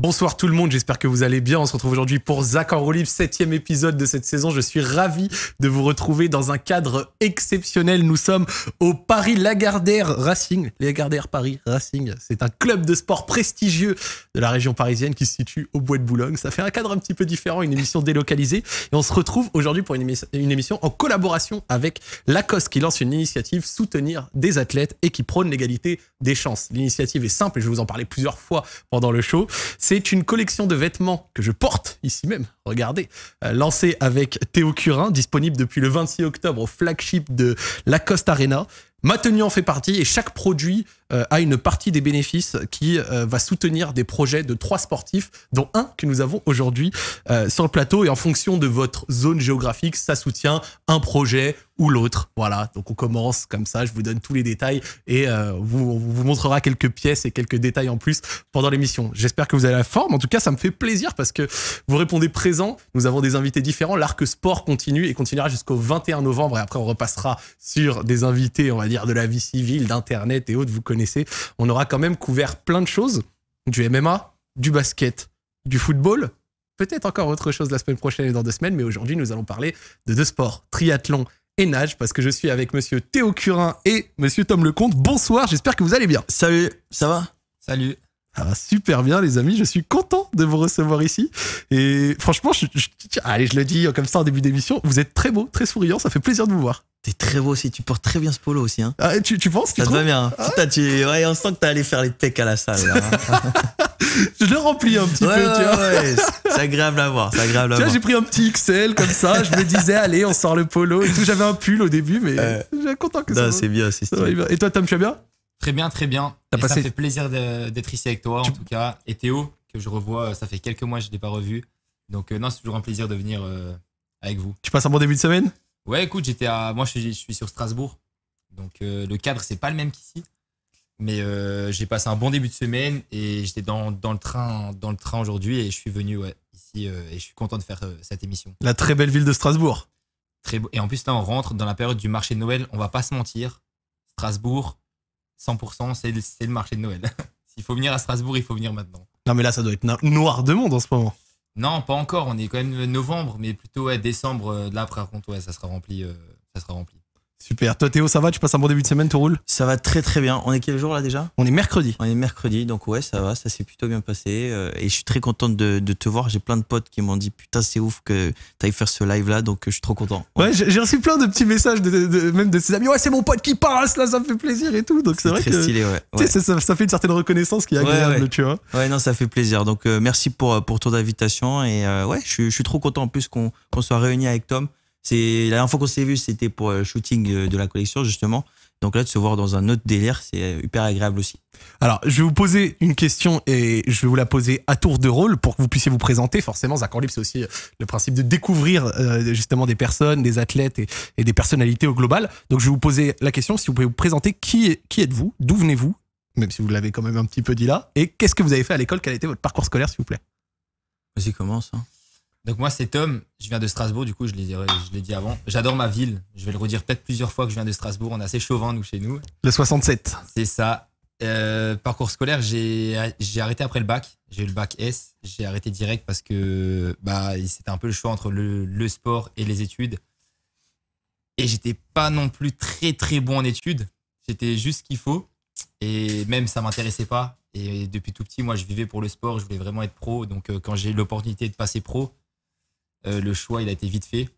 Bonsoir tout le monde, j'espère que vous allez bien. On se retrouve aujourd'hui pour Zach en septième épisode de cette saison. Je suis ravi de vous retrouver dans un cadre exceptionnel. Nous sommes au Paris Lagardère Racing. Lagardère Paris Racing, c'est un club de sport prestigieux de la région parisienne qui se situe au Bois de Boulogne. Ça fait un cadre un petit peu différent, une émission délocalisée. Et on se retrouve aujourd'hui pour une, émission, une émission en collaboration avec Lacoste qui lance une initiative Soutenir des athlètes et qui prône l'égalité des chances. L'initiative est simple et je vais vous en parler plusieurs fois pendant le show c'est une collection de vêtements que je porte ici même, regardez, euh, lancée avec Théo Curin, disponible depuis le 26 octobre au flagship de Lacoste Arena. Ma tenue en fait partie et chaque produit à euh, une partie des bénéfices qui euh, va soutenir des projets de trois sportifs, dont un que nous avons aujourd'hui euh, sur le plateau. Et en fonction de votre zone géographique, ça soutient un projet ou l'autre. Voilà, donc on commence comme ça, je vous donne tous les détails et vous, on vous montrera quelques pièces et quelques détails en plus pendant l'émission. J'espère que vous avez la forme, en tout cas ça me fait plaisir parce que vous répondez présent, nous avons des invités différents, l'arc sport continue et continuera jusqu'au 21 novembre et après on repassera sur des invités, on va dire, de la vie civile, d'Internet et autres, vous on aura quand même couvert plein de choses du MMA, du basket, du football, peut-être encore autre chose la semaine prochaine et dans deux semaines, mais aujourd'hui nous allons parler de deux sports, triathlon et nage, parce que je suis avec monsieur Théo Curin et monsieur Tom Lecomte. Bonsoir, j'espère que vous allez bien. Salut, ça va Salut va super bien, les amis. Je suis content de vous recevoir ici. Et franchement, je, allez, je le dis comme ça en début d'émission, vous êtes très beau, très souriant. Ça fait plaisir de vous voir. T'es très beau aussi. Tu portes très bien ce polo aussi. Hein. Ah, tu, tu penses Ça tu te va bien. Ah tu, ouais, on sent que t'es allé faire les techs à la salle. Hein. je le remplis un petit peu, c'est agréable à voir. j'ai pris un petit XL comme ça. Je me disais, allez, on sort le polo tout. J'avais un pull au début, mais j'étais content que non, ça. c'est bien, c'est Et toi, Tom, tu vas bien Très bien, très bien. As Ça fait plaisir d'être ici avec toi, en tout cas. Et Théo, que je revois, euh, ça fait quelques mois que je ne l'ai pas revu. Donc, euh, non, c'est toujours un plaisir de venir euh, avec vous. Tu passes un bon début de semaine Ouais, écoute, j'étais à. Moi, je suis, sur Strasbourg. Donc, le cadre, c'est pas le même qu'ici. Mais j'ai passé un bon début de semaine et j'étais dans, le train, train aujourd'hui et je suis venu ici et je suis content de faire cette émission. La très belle ville de Strasbourg. Très beau. Et en plus, là, on rentre dans la période du marché de Noël. On va pas se mentir. Strasbourg, 100%, c'est le, marché de Noël. S'il faut venir à Strasbourg, il faut venir maintenant. Non, mais là, ça doit être noir de monde en ce moment. Non, pas encore. On est quand même novembre, mais plutôt décembre. Euh, là, après, contre, ça sera rempli. Euh, ça sera rempli. Super. Toi, Théo, ça va Tu passes un bon début de semaine, tout roule Ça va très très bien. On est quel jour là déjà On est mercredi. On est mercredi, donc ouais, ça va, ça s'est plutôt bien passé. Euh, et je suis très contente de, te voir. J'ai plein de potes qui m'ont dit putain, c'est ouf que t'ailles faire ce live là, donc euh, je suis trop content. Ouais, j'ai reçu plein de petits messages, de, même de ses amis. Ouais, c'est mon pote qui passe là, ça me fait plaisir et tout. Donc c'est vrai très stylé, ouais. ouais. Ça, ça, fait une certaine reconnaissance qui est agréable, tu vois. Ouais, non, ça fait plaisir. Donc euh, merci pour, pour ton invitation. Et ouais, je, suis trop content en plus qu'on soit réunis avec Tom. C'est la dernière fois qu'on s'est vu, c'était pour le euh, shooting euh, de la collection justement. Donc là, de se voir dans un autre délire, c'est euh, hyper agréable aussi. Alors, je vais vous poser une question et je vais vous la poser à tour de rôle pour que vous puissiez vous présenter. Forcément, Zaccord Libre, c'est aussi le principe de découvrir justement des personnes, des athlètes et, des personnalités au global. Donc, je vais vous poser la question si vous pouvez vous présenter, qui, qui êtes-vous D'où venez-vous Même si vous l'avez quand même un petit peu dit là. Et qu'est-ce que vous avez fait à l'école Quel a été votre parcours scolaire, s'il vous plaît Vas-y, commence. Hein. Donc moi, c'est Tom, je viens de Strasbourg, du coup, je l'ai dit avant. J'adore ma ville, je vais le redire peut-être plusieurs fois que je viens de Strasbourg, on est assez chauvin, nous, chez nous. Le 67. C'est ça. Euh, parcours scolaire, j'ai arrêté après le bac, j'ai eu le bac S, j'ai arrêté direct parce que bah, c'était un peu le choix entre le, sport et les études. Et j'étais pas non plus très très bon en études, j'étais juste ce qu'il faut, et même ça m'intéressait pas. Et depuis tout petit, moi, je vivais pour le sport, je voulais vraiment être pro, donc euh, quand j'ai eu l'opportunité de passer pro, euh, le choix, il a été vite fait.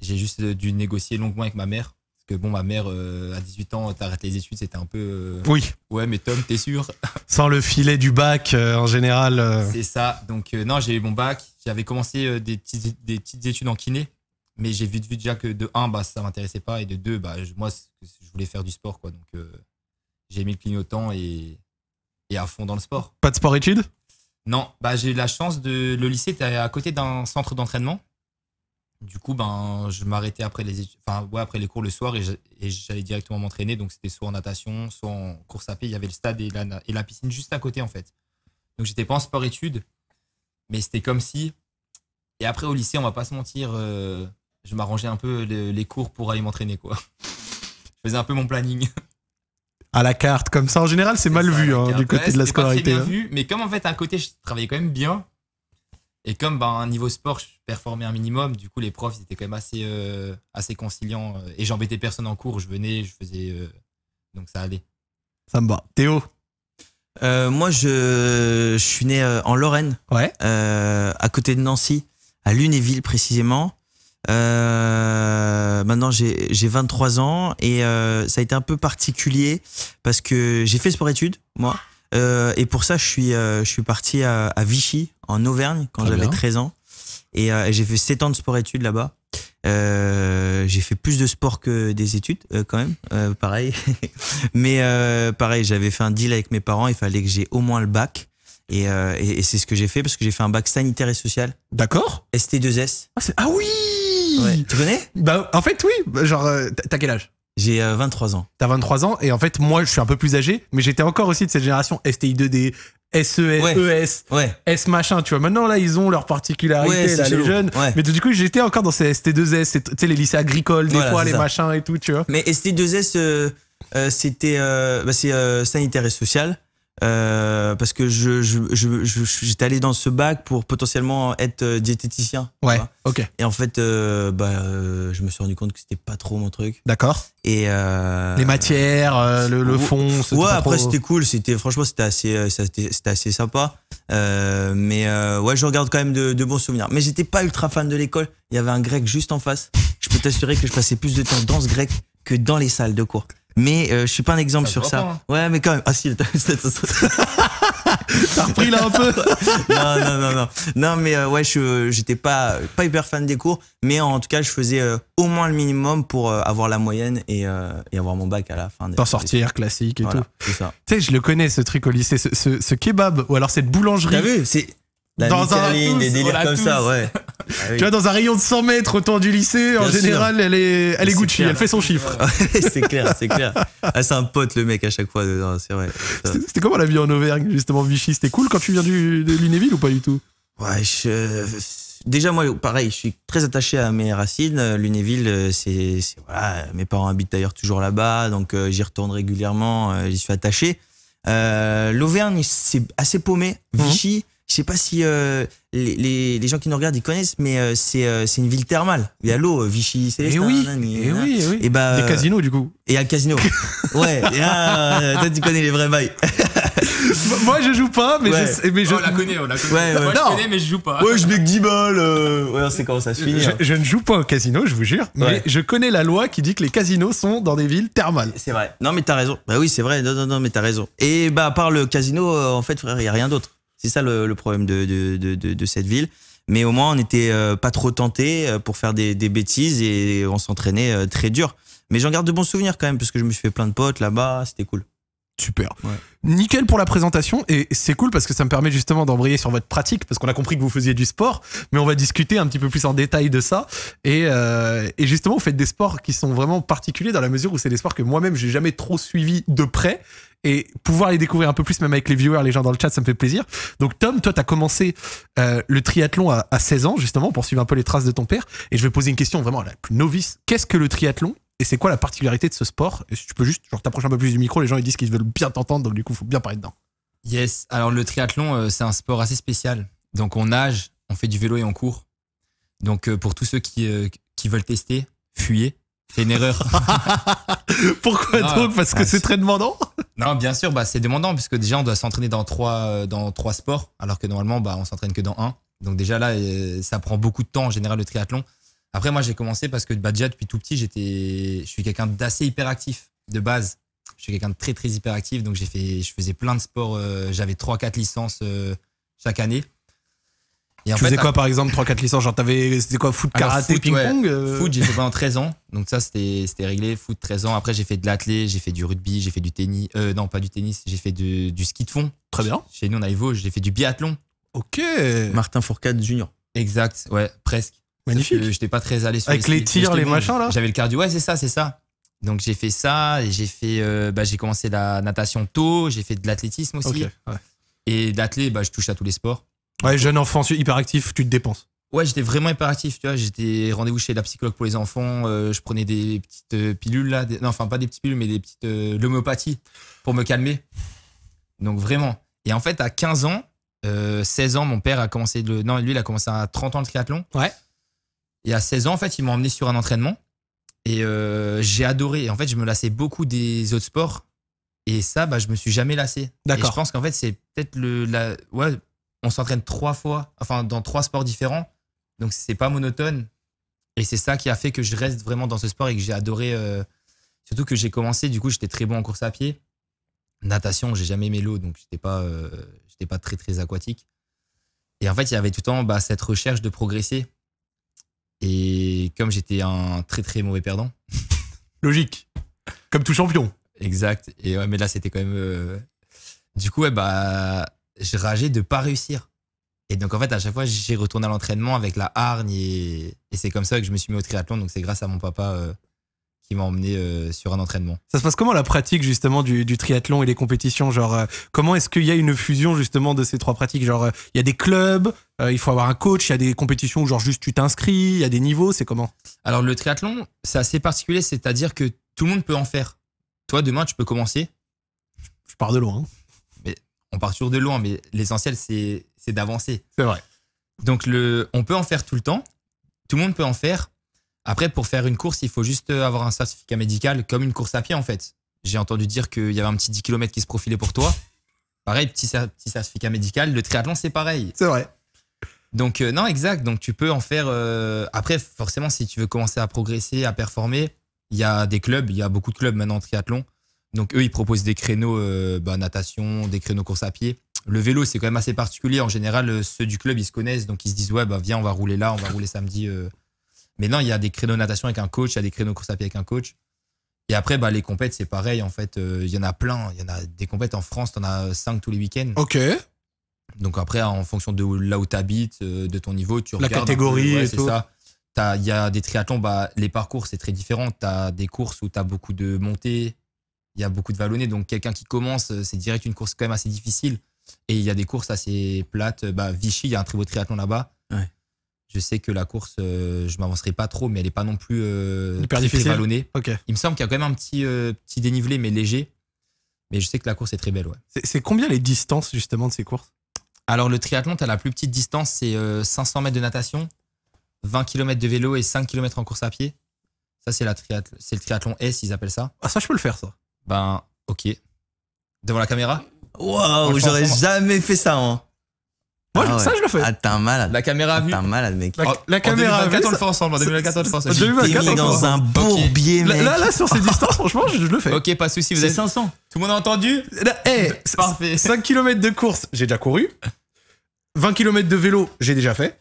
J'ai juste euh, dû négocier longuement avec ma mère. Parce que bon, ma mère, euh, à 18 ans, t'arrêtes les études, c'était un peu. Oui, Ouais, mais Tom, t'es sûr sans le filet du bac en général. C'est ça. Donc, non, j'ai eu mon bac. J'avais commencé des, petites, études en kiné. Mais j'ai vite vu déjà que de 1, bah, ça m'intéressait pas. Et de 2, bah, moi, je voulais faire du sport. Quoi. Donc, j'ai mis le clignotant et, et à fond dans le sport. pas de sport études non, bah, j'ai eu la chance de. Le lycée était à côté d'un centre d'entraînement. Du coup, ben, je m'arrêtais après les, enfin, après les cours le soir et, j'allais directement m'entraîner. Donc, c'était soit en natation, soit en course à pied. Il y avait le stade et la, et la piscine juste à côté, en fait. Donc, j'étais pas en sport-études, mais c'était comme si. Et après, au lycée, on va pas se mentir, euh, je m'arrangeais un peu les cours pour aller m'entraîner, quoi. je faisais un peu mon planning. à la carte comme ça. En général, c'est mal vu hein, du côté de la scolarité. Hein. mais comme en fait à côté, je travaillais quand même bien. Et comme ben, un niveau sport, je performais un minimum, du coup les profs ils étaient quand même assez, euh, assez conciliants. Euh, et j'embêtais personne en cours, je venais, je faisais. Euh, donc ça allait. Ça me va. Théo Moi je, je, suis né en Lorraine, ouais. à côté de Nancy, à Lunéville précisément. Euh, maintenant, j'ai 23 ans et euh, ça a été un peu particulier parce que j'ai fait sport-études, moi. Euh, et pour ça, je suis, euh, je suis parti à, à, Vichy, en Auvergne, quand j'avais 13 ans. Euh, et j'ai fait 7 ans de sport-études là-bas. j'ai fait plus de sport que des études quand même, pareil. Mais pareil, j'avais fait un deal avec mes parents, il fallait que j'ai au moins le bac. Euh, et, c'est ce que j'ai fait parce que j'ai fait un bac sanitaire et social. D'accord. Ah, ST2S. Ah, oui Tu connais Bah en fait oui. Bah, genre, euh, t'as quel âge j'ai 23 euh, ans. T'as 23 ans et en fait moi je suis un peu plus âgé, mais j'étais encore aussi de cette génération STI2D, SES, ES, S machin, tu vois. Maintenant, là, ils ont leurs particularités, les jeunes. Mais du coup, j'étais encore dans ces ST2S, tu sais, les lycées agricoles, des fois, les machins et tout, tu vois. Mais ST2S, c'était, bah, c'est sanitaire et social. Euh, parce que je, j'étais je, je, allé dans ce bac pour potentiellement être euh, diététicien. Ouais. Ok. Et en fait, euh, bah, je me suis rendu compte que c'était pas trop mon truc. D'accord. Et les matières, le, le, fond. Ouais. Après, c'était cool. C'était franchement, c'était assez, c'était assez sympa. mais ouais, je regarde quand même de, de bons souvenirs. Mais j'étais pas ultra fan de l'école. Il y avait un grec juste en face. Je peux t'assurer que je passais plus de temps dans ce grec que dans les salles de cours mais euh, je suis pas un exemple sur ça. Hein. Ouais, mais quand même. Ah si, t'as repris là un peu. non, non, non, non. Non, mais euh, ouais, je j'étais pas pas hyper fan des cours, mais en tout cas, je faisais euh, au moins le minimum pour avoir la moyenne et, avoir mon bac à la fin. T'en sortir, classique et tout. C'est ça. Tu sais, je le connais ce truc au lycée, ce, ce, ce kebab ou alors cette boulangerie. T'as vu, c'est dans un des comme ça, ouais. Ah tu vois, dans un rayon de 100 mètres autour du lycée, en général, elle est, elle est, Gucci, elle fait son chiffre. c'est clair, c'est clair. Ah, c'est un pote le mec à chaque fois c'est vrai. C'était comment la vie en Auvergne, justement, Vichy C'était cool quand tu viens du, de Lunéville ou pas du tout Ouais, déjà moi, pareil, je suis très attaché à mes racines. Euh, Lunéville, euh, c'est voilà, mes parents habitent d'ailleurs toujours là-bas, donc euh, j'y retourne régulièrement, j'y suis attaché. L'Auvergne, c'est assez paumé. Mhm. Vichy je sais pas si euh, les, gens qui nous regardent ils connaissent, mais euh, euh, c'est une ville thermale. Il y a l'eau, Vichy, c'est. Et eh et oui, et eh eh oui. Et bah, Des casinos du coup. Et il y a le casino. ouais. toi tu connais les vrais bails. Moi je joue pas, mais je. Oh, on la connaît, on la connaît. Ouais, Moi non. je connais, mais je joue pas. Ouais, je mets que 10 balles. Ouais, on sait comment ça se finit. Hein. Je, ne joue pas au casino, je vous jure. Mais je connais la loi qui dit que les casinos sont dans des villes thermales. C'est vrai. Non, mais t'as raison. Bah oui, c'est vrai. Non, non, non, mais t'as raison. Et bah, à part le casino, en fait, frère, il y a rien d'autre. C'est ça le, problème de, cette ville. Mais au moins, on n'était euh, pas trop tenté euh, pour faire des, des, bêtises et on s'entraînait euh, très dur. Mais j'en garde de bons souvenirs quand même, parce que je me suis fait plein de potes là-bas, c'était cool. Super. Nickel pour la présentation et c'est cool parce que ça me permet justement d'embrayer sur votre pratique parce qu'on a compris que vous faisiez du sport, mais on va discuter un petit peu plus en détail de ça. Euh, et, justement, vous faites des sports qui sont vraiment particuliers dans la mesure où c'est des sports que moi-même j'ai jamais trop suivi de près et pouvoir les découvrir un peu plus, même avec les viewers, les gens dans le chat, ça me fait plaisir. Donc, Tom, toi, tu as commencé euh, le triathlon à, à, 16 ans, justement, pour suivre un peu les traces de ton père. Et je vais poser une question vraiment à la plus novice. Qu'est-ce que le triathlon et c'est quoi la particularité de ce sport si tu peux juste, genre, t'approches un peu plus du micro, les gens ils disent qu'ils veulent bien t'entendre, donc du coup, il faut bien parler dedans. Yes. Alors le triathlon, euh, c'est un sport assez spécial. Donc on nage, on fait du vélo et on court. Donc euh, pour tous ceux qui, euh, qui veulent tester, fuyez. C'est une erreur. Pourquoi donc Parce que c'est très demandant Non, bien sûr, bah, c'est demandant, puisque déjà, on doit s'entraîner dans trois, dans trois sports, alors que normalement, bah, on s'entraîne que dans un. Donc déjà là, ça prend beaucoup de temps en général le triathlon. Après, moi, j'ai commencé parce que bah, déjà, depuis tout petit, j'étais, je suis quelqu'un d'assez hyperactif de base. Je suis quelqu'un de très, très hyperactif. Donc, j'ai fait, je faisais plein de sports. Euh, j'avais 3-4 licences euh, chaque année. Et en tu faisais quoi, par exemple, 3-4 licences Genre, c'était quoi, foot, karaté, ping-pong euh? Foot, j'ai fait pendant 13 ans. Donc, ça, c'était, c'était réglé. Foot, 13 ans. Après, j'ai fait de l'athlé, j'ai fait du rugby, j'ai fait du tennis. non, pas du tennis, j'ai fait du ski de fond. Très bien. Chez nous, on a j'ai fait du biathlon. Ok. Martin Fourcade Junior. Exact, ouais, presque. Magnifique. J'étais pas très allé sur Avec les, tirs, les machins là J'avais le cardio, ouais, c'est ça, c'est ça. Donc j'ai fait ça, j'ai fait, euh, bah, j'ai commencé la natation tôt, j'ai fait de l'athlétisme aussi. Et d'athlé, bah, je touche à tous les sports. Ouais, jeune enfant hyperactif, tu te dépenses. Ouais, j'étais vraiment hyperactif, tu vois. J'étais rendez-vous chez la psychologue pour les enfants. Euh, je prenais des petites euh, pilules là, non, enfin pas des petites pilules, mais des petites l'homéopathie pour me calmer. Donc vraiment. Et en fait, à 15 ans, 16 ans, mon père a commencé le, non, lui, il a commencé à 30 ans le triathlon. Ouais. Il y a 16 ans, en fait, ils m'ont emmené sur un entraînement. Et euh, j'ai adoré. en fait, je me lassais beaucoup des autres sports. Et ça, bah, je me suis jamais lassé. D'accord. je pense qu'en fait, c'est peut-être le. ouais, on s'entraîne trois fois, enfin, dans trois sports différents. Donc, c'est pas monotone. Et c'est ça qui a fait que je reste vraiment dans ce sport et que j'ai adoré. Euh, surtout que j'ai commencé, du coup, j'étais très bon en course à pied. Natation, j'ai jamais aimé l'eau, donc j'étais pas, euh, j'étais pas très, très aquatique. Et en fait, il y avait tout le temps bah, cette recherche de progresser. Et comme j'étais un très très mauvais perdant. Logique. Comme tout champion. Exact. Et mais là, c'était quand même. Euh, du coup, bah, je rageais de pas réussir. Et donc, en fait, à chaque fois, j'ai retourné à l'entraînement avec la hargne et, c'est comme ça que je me suis mis au triathlon. Donc, c'est grâce à mon papa euh, qui m'a emmené euh, sur un entraînement. Ça se passe comment la pratique justement du, triathlon et les compétitions Genre, euh, comment est-ce qu'il y a une fusion justement de ces trois pratiques Genre, euh, il y a des clubs, il faut avoir un coach, il y a des compétitions où genre juste tu t'inscris, il y a des niveaux, c'est comment Alors le triathlon, c'est assez particulier, c'est-à-dire que tout le monde peut en faire. Toi, demain, tu peux commencer. Je pars de loin. Hein. Mais on part toujours de loin, mais l'essentiel, c'est d'avancer. C'est vrai. Donc le, on peut en faire tout le temps, tout le monde peut en faire, après, pour faire une course, il faut juste avoir un certificat médical, comme une course à pied en fait. J'ai entendu dire qu'il y avait un petit 10 km qui se profilait pour toi. Pareil, petit, certificat médical. Le triathlon, c'est pareil. C'est vrai. Donc, euh, non, exact. Donc, tu peux en faire. Euh, après, forcément, si tu veux commencer à progresser, à performer, il y a des clubs, il y a beaucoup de clubs maintenant en triathlon. Donc, eux, ils proposent des créneaux euh, bah, natation, des créneaux course à pied. Le vélo, c'est quand même assez particulier. En général, ceux du club, ils se connaissent. Donc, ils se disent, ouais, bah, viens, on va rouler là, on va rouler samedi mais non, il y a des créneaux natation avec un coach, il y a des créneaux course à pied avec un coach. Et après, bah, les compètes, c'est pareil. En fait, euh, il y en a plein. Il y en a des compètes en France, tu en as cinq tous les week-ends. Ok. Donc après, en fonction de là où tu habites, euh, de ton niveau, tu La regardes. La catégorie et tout. ça. Il y a des triathlons, bah, les parcours, c'est très différent. Tu as des courses où tu as beaucoup de montées, il y a beaucoup de vallonnées. Donc, quelqu'un qui commence, euh, c'est direct une course quand même assez difficile. Et il y a des courses assez plates. Bah, Vichy, il y a un très beau triathlon là-bas. Je sais que la course, euh, je m'avancerai pas trop, mais elle est pas non plus euh, difficile. Vallonnée. Il me semble qu'il y a quand même un petit, euh, petit dénivelé, mais léger. Mais je sais que la course est très belle. Ouais. C'est combien les distances justement de ces courses Alors le triathlon, tu as la plus petite distance, c'est 500 mètres de natation, 20 km de vélo et 5 km en course à pied. Ça, c'est le triathlon S, ils appellent ça. Ah, ça, je peux le faire, ça. Ben, ok. Devant la caméra Waouh, j'aurais jamais fait ça. Hein. Moi, ah ça, je le fais. Ah, t'es un malade. La caméra vue. T'es un malade, mec. La, oh, caméra 2024, vu on le fait ensemble. En 2024, on le fait dans un bourbier, mec. Là, là, sur ces distances, franchement, je, le fais. Ok, pas de souci. Vous êtes 500. Tout le monde a entendu hey, eh, Parfait. 5 km de course, j'ai déjà couru. 20 km de vélo, j'ai déjà fait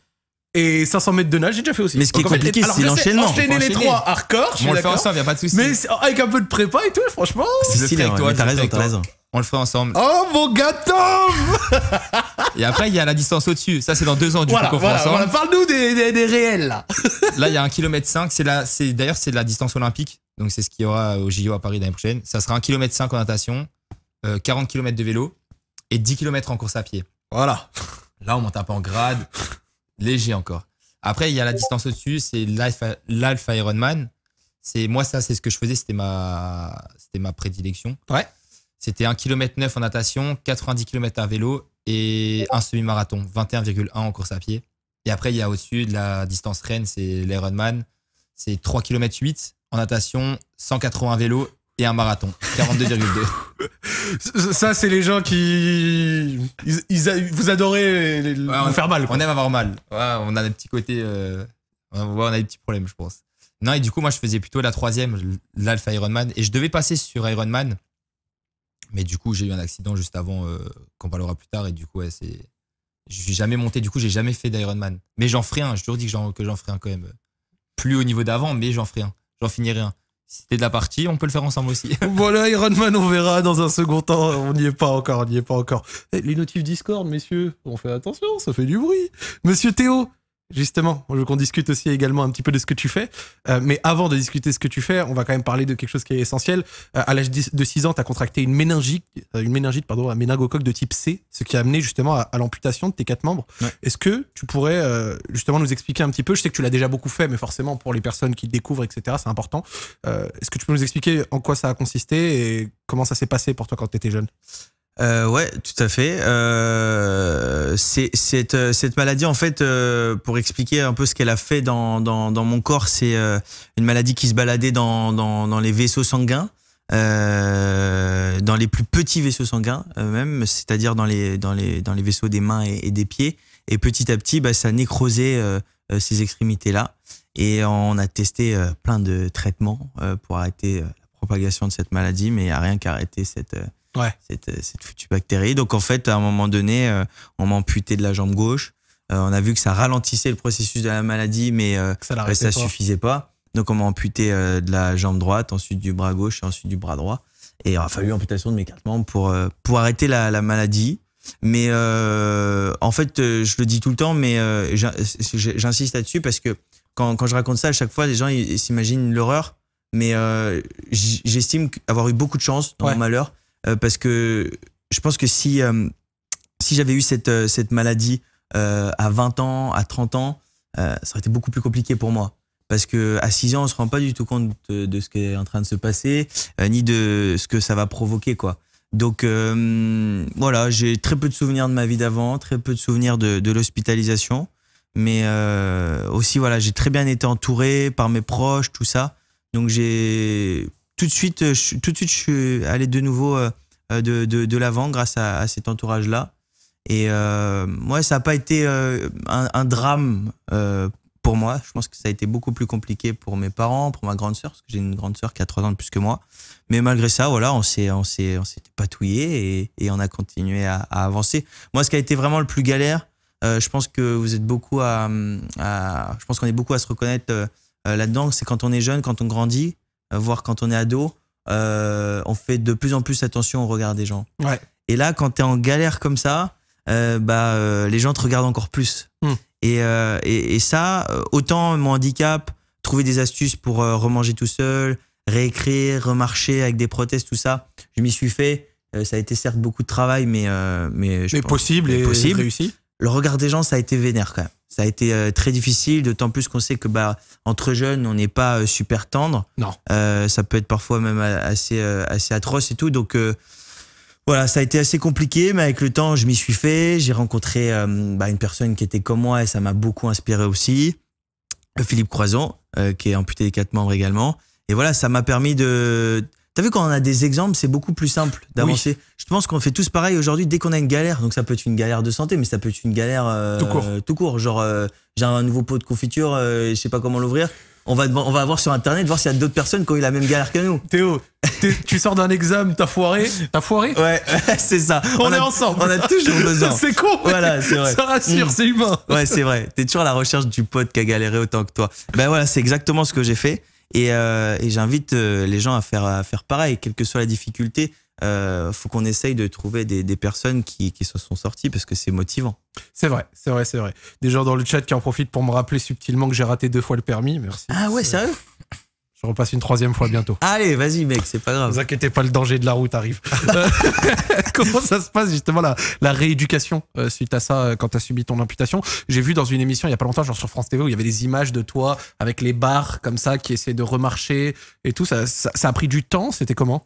et 500 mètres de nage, j'ai déjà fait aussi. Mais ce qui est compliqué, c'est l'enchaînement. Enchaîner les trois hardcore, je on le fait ensemble, y a pas de soucis. Mais avec un peu de prépa et tout, franchement. C'est si, avec toi, raison, t'as raison. On le fera ensemble. Oh mon gâteau Et après, il y a la distance au-dessus. Ça, c'est dans deux ans du coup qu'on Parle-nous des, réels là. là, il y a 1 km 5. C'est la, d'ailleurs, c'est de la distance olympique. Donc, c'est ce qu'il y aura au JO à Paris l'année prochaine. Ça sera 1 km 5 en natation, 40 euh, km de vélo et 10 km en course à pied. Voilà. Là, on monte un en grade léger encore. Après, il y a la distance au-dessus, c'est l'Alpha Ironman. C'est moi ça, c'est ce que je faisais, c'était ma prédilection. Ouais. C'était 1 km en natation, 90 km à vélo et un semi-marathon, 21,1 en course à pied. Et après, il y a au-dessus de la distance reine, c'est l'Ironman, c'est 3 km 8 en natation, 180 vélo et un marathon. 42,2. Ça, c'est les gens qui. Ils, vous adorez faire mal. On aime avoir mal. on a des petits côtés. Euh, on a des petits problèmes, je pense. Non, et du coup, moi, je faisais plutôt la troisième, l'Alpha Ironman. Et je devais passer sur Ironman. Mais du coup, j'ai eu un accident juste avant, euh, qu'on parlera plus tard. Et du coup, ouais, c'est. Je suis jamais monté, du coup, j'ai jamais fait d'Ironman. Mais j'en ferai un. Je te dis que j'en ferai un quand même. Plus au niveau d'avant, mais j'en ferai un. J'en finirai un. C'était de la partie, on peut le faire ensemble aussi. voilà, Iron Man, on verra dans un second temps. On n'y est pas encore, on n'y est pas encore. Eh, les notifs Discord, messieurs, on fait attention, ça fait du bruit. Monsieur Théo, Justement, je veux qu'on discute aussi également un petit peu de ce que tu fais. Euh, mais avant de discuter de ce que tu fais, on va quand même parler de quelque chose qui est essentiel. Euh, à l'âge de 6 ans, tu as contracté une méningite, euh, une méningite, pardon, un méningocoque de type C, ce qui a amené justement à, l'amputation de tes quatre membres. Est-ce que tu pourrais justement nous expliquer un petit peu Je sais que tu l'as déjà beaucoup fait, mais forcément pour les personnes qui le découvrent, etc., c'est important. Est-ce que tu peux nous expliquer en quoi ça a consisté et comment ça s'est passé pour toi quand tu étais jeune euh, ouais, tout à fait. Euh, euh, cette, maladie, en fait, euh, pour expliquer un peu ce qu'elle a fait dans, mon corps, c'est une maladie qui se baladait dans, les vaisseaux sanguins, dans les plus petits vaisseaux sanguins même, c'est-à-dire dans les, dans, dans les vaisseaux des mains et, des pieds. Et petit à petit, bah, ça nécrosait ces extrémités-là. Et on a testé plein de traitements pour arrêter la propagation de cette maladie, mais il n'y a rien qu'arrêter cette ouais. Euh, cette, foutue bactérie. Donc en fait, à un moment donné, euh, on m'a amputé de la jambe gauche. Euh, on a vu que ça ralentissait le processus de la maladie, mais ça, ne suffisait pas. Donc on m'a amputé de la jambe droite, ensuite du bras gauche et ensuite du bras droit. Et il a fallu amputation de mes quatre membres pour, pour arrêter la, maladie. Mais en fait, je le dis tout le temps, mais j'insiste là-dessus parce que quand, je raconte ça à chaque fois, les gens s'imaginent l'horreur mais j'estime avoir eu beaucoup de chance dans mon malheur euh, parce que je pense que si, euh, si j'avais eu cette, euh, cette maladie à 20 ans, à 30 ans, ça aurait été beaucoup plus compliqué pour moi parce que à 6 ans, on se rend pas du tout compte de, ce qui est en train de se passer, ni de ce que ça va provoquer, quoi. Donc voilà, j'ai très peu de souvenirs de ma vie d'avant, très peu de souvenirs de, l'hospitalisation, mais aussi voilà, j'ai très bien été entouré par mes proches, tout ça. Donc j'ai tout de suite, euh, je, tout de suite, je suis allé de nouveau euh, euh, de, l'avant grâce à, cet entourage-là. Et moi, ça n'a pas été un, drame pour moi. Je pense que ça a été beaucoup plus compliqué pour mes parents, pour ma grande sœur, parce que j'ai une grande sœur qui a trois ans de plus que moi. Mais malgré ça, voilà, on s'est, on s'est, on patouillé et, on a continué à, avancer. Moi, ce qui a été vraiment le plus galère, je pense que vous êtes beaucoup à, je pense qu'on est beaucoup à se reconnaître là-dedans. C'est quand on est jeune, quand on grandit, euh, voir quand on est ado, euh, on fait de plus en plus attention au regard des gens. Et là, quand tu es en galère comme ça, euh, bah, les gens te regardent encore plus. Hmm. Et, ça, autant mon handicap, trouver des astuces pour remanger tout seul, réécrire, remarcher avec des prothèses, tout ça, je m'y suis fait. ça a été certes beaucoup de travail, mais, mais je pense, possible et possible. réussi le regard des gens, ça a été vénère quand même. Ça a été euh, très difficile, d'autant plus qu'on sait que bah, entre jeunes, on n'est pas euh, super tendre. Non. Euh, ça peut être parfois même assez, assez atroce et tout. Donc voilà, ça a été assez compliqué, mais avec le temps, je m'y suis fait. J'ai rencontré bah, une personne qui était comme moi et ça m'a beaucoup inspiré aussi. Philippe Croison, qui est amputé des quatre membres également. Et voilà, ça m'a permis de T'as vu, quand on a des exemples, c'est beaucoup plus simple d'avancer. Je pense qu'on fait tous pareil aujourd'hui dès qu'on a une galère. Donc, ça peut être une galère de santé, mais ça peut être une galère euh, tout, court. Genre, euh, j'ai un nouveau pot de confiture, euh, je sais pas comment l'ouvrir. On va, on va voir sur Internet, voir s'il y a d'autres personnes qui ont eu la même galère que nous. Théo, tu sors d'un examen, t'as foiré T'as foiré Ouais, c'est ça. On, est ensemble. On a toujours besoin. c'est cool. Voilà, c'est vrai. Ça rassure, mm. c'est humain. Ouais, c'est vrai. T'es toujours à la recherche du pote qui a galéré autant que toi. Ben voilà, c'est exactement ce que j'ai fait. Euh, et, j'invite euh, les gens à faire, à faire pareil, quelle que soit la difficulté. Euh, faut qu'on essaye de trouver des, personnes qui, qui, se sont sorties parce que c'est motivant. C'est vrai, c'est vrai, c'est vrai. Des gens dans le chat qui en profitent pour me rappeler subtilement que j'ai raté deux fois le permis. Merci. Ah ouais, sérieux je repasse une troisième fois bientôt. Allez, vas-y, mec, c'est pas grave. Ne vous inquiétez pas, le danger de la route arrive. Euh, comment ça se passe, justement, la, la rééducation euh, suite à ça, euh, quand tu as subi ton amputation J'ai vu dans une émission il y a pas longtemps, genre sur France TV, où il y avait des images de toi avec les barres comme ça qui essaient de remarcher et tout. Ça, a pris du temps, c'était comment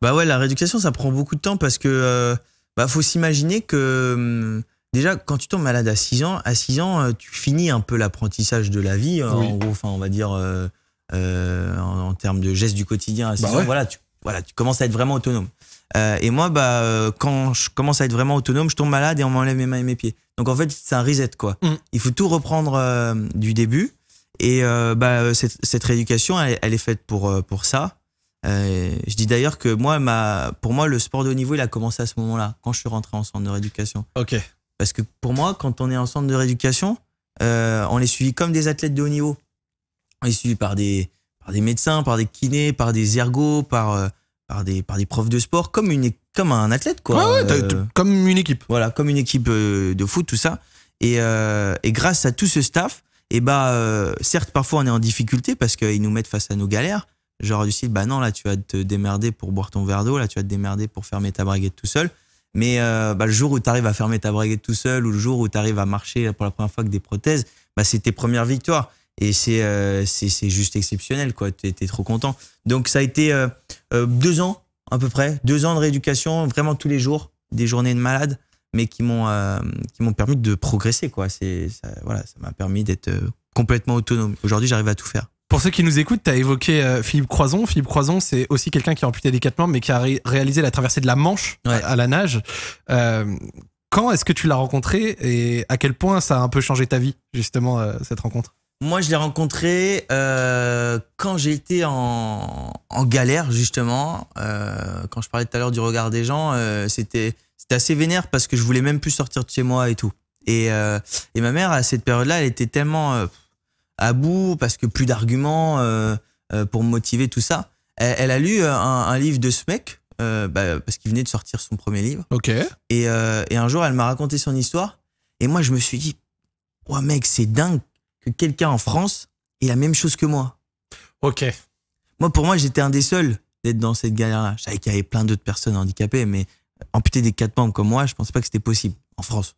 Bah ouais, la rééducation, ça prend beaucoup de temps parce que bah, faut s'imaginer que. Hum, déjà, quand tu tombes malade à 6 ans, à 6 ans, tu finis un peu l'apprentissage de la vie, en gros, enfin, on va dire euh, en, termes de gestes du quotidien. Bah voilà, tu, voilà, tu commences à être vraiment autonome. Euh, et moi, bah, euh, quand je commence à être vraiment autonome, je tombe malade et on m'enlève mes mains et mes pieds. Donc en fait, c'est un reset, quoi. Mm. Il faut tout reprendre du début. Et bah, cette, rééducation, elle, est faite pour, pour ça. je dis d'ailleurs que moi, ma, pour moi, le sport de haut niveau, il a commencé à ce moment-là, quand je suis rentré en centre de rééducation. Ok. Parce que pour moi, quand on est en centre de rééducation, on est suivi comme des athlètes de haut niveau. Ah, est suivi par des, par des médecins, par des kinés, par des ergos, par, euh, par, des, par des profs de sport, comme, une, comme un athlète, quoi. Euh, comme une équipe. Voilà, comme une équipe euh, de foot, tout ça. Et, et grâce à tout ce staff, et eh bah, ben, certes, parfois on est en difficulté parce qu'ils nous mettent face à nos galères. Genre du style, bah non, là tu vas te démerder pour boire ton verre d'eau, là tu vas te démerder pour fermer ta braguette tout seul. Mais bah, le jour où tu arrives à fermer ta braguette tout seul ou le jour où tu arrives à marcher pour la première fois avec des prothèses, bah, c'est tes premières victoires et euh, c'est c'est juste exceptionnel quoi tu trop content donc ça a été euh, euh, deux ans à peu près deux ans de rééducation vraiment tous les jours des journées de malade mais qui m'ont qui m'ont permis de progresser quoi c'est voilà ça m'a permis d'être complètement autonome aujourd'hui j'arrive à tout faire pour ceux qui nous écoutent, tu as évoqué Philippe Croison. Philippe Croison, c'est aussi quelqu'un qui a amputé des quatre mais qui a réalisé la traversée de la Manche à, la nage quand est-ce que tu l'as rencontré et à quel point ça a un peu changé ta vie, justement, cette rencontre moi, je l'ai rencontré euh, quand j'étais en, en galère, justement. Euh, quand je parlais tout à l'heure du regard des gens, euh, c'était assez vénère parce que je voulais même plus sortir de chez moi et tout. Et, euh, ma mère, à cette période-là, elle était tellement à bout parce que plus d'arguments pour me motiver, tout ça. Elle, a lu un, livre de ce mec bah, parce qu'il venait de sortir son premier livre. Ok. Et, et un jour, elle m'a raconté son histoire. Et moi, je me suis dit, ouais, mec, c'est dingue que quelqu'un en France ait la même chose que moi. Ok. Moi, pour moi, j'étais un des seuls d'être dans cette galère-là. Je savais qu'il y avait plein d'autres personnes handicapées, mais amputer des quatre membres comme moi, je ne pensais pas que c'était possible en France.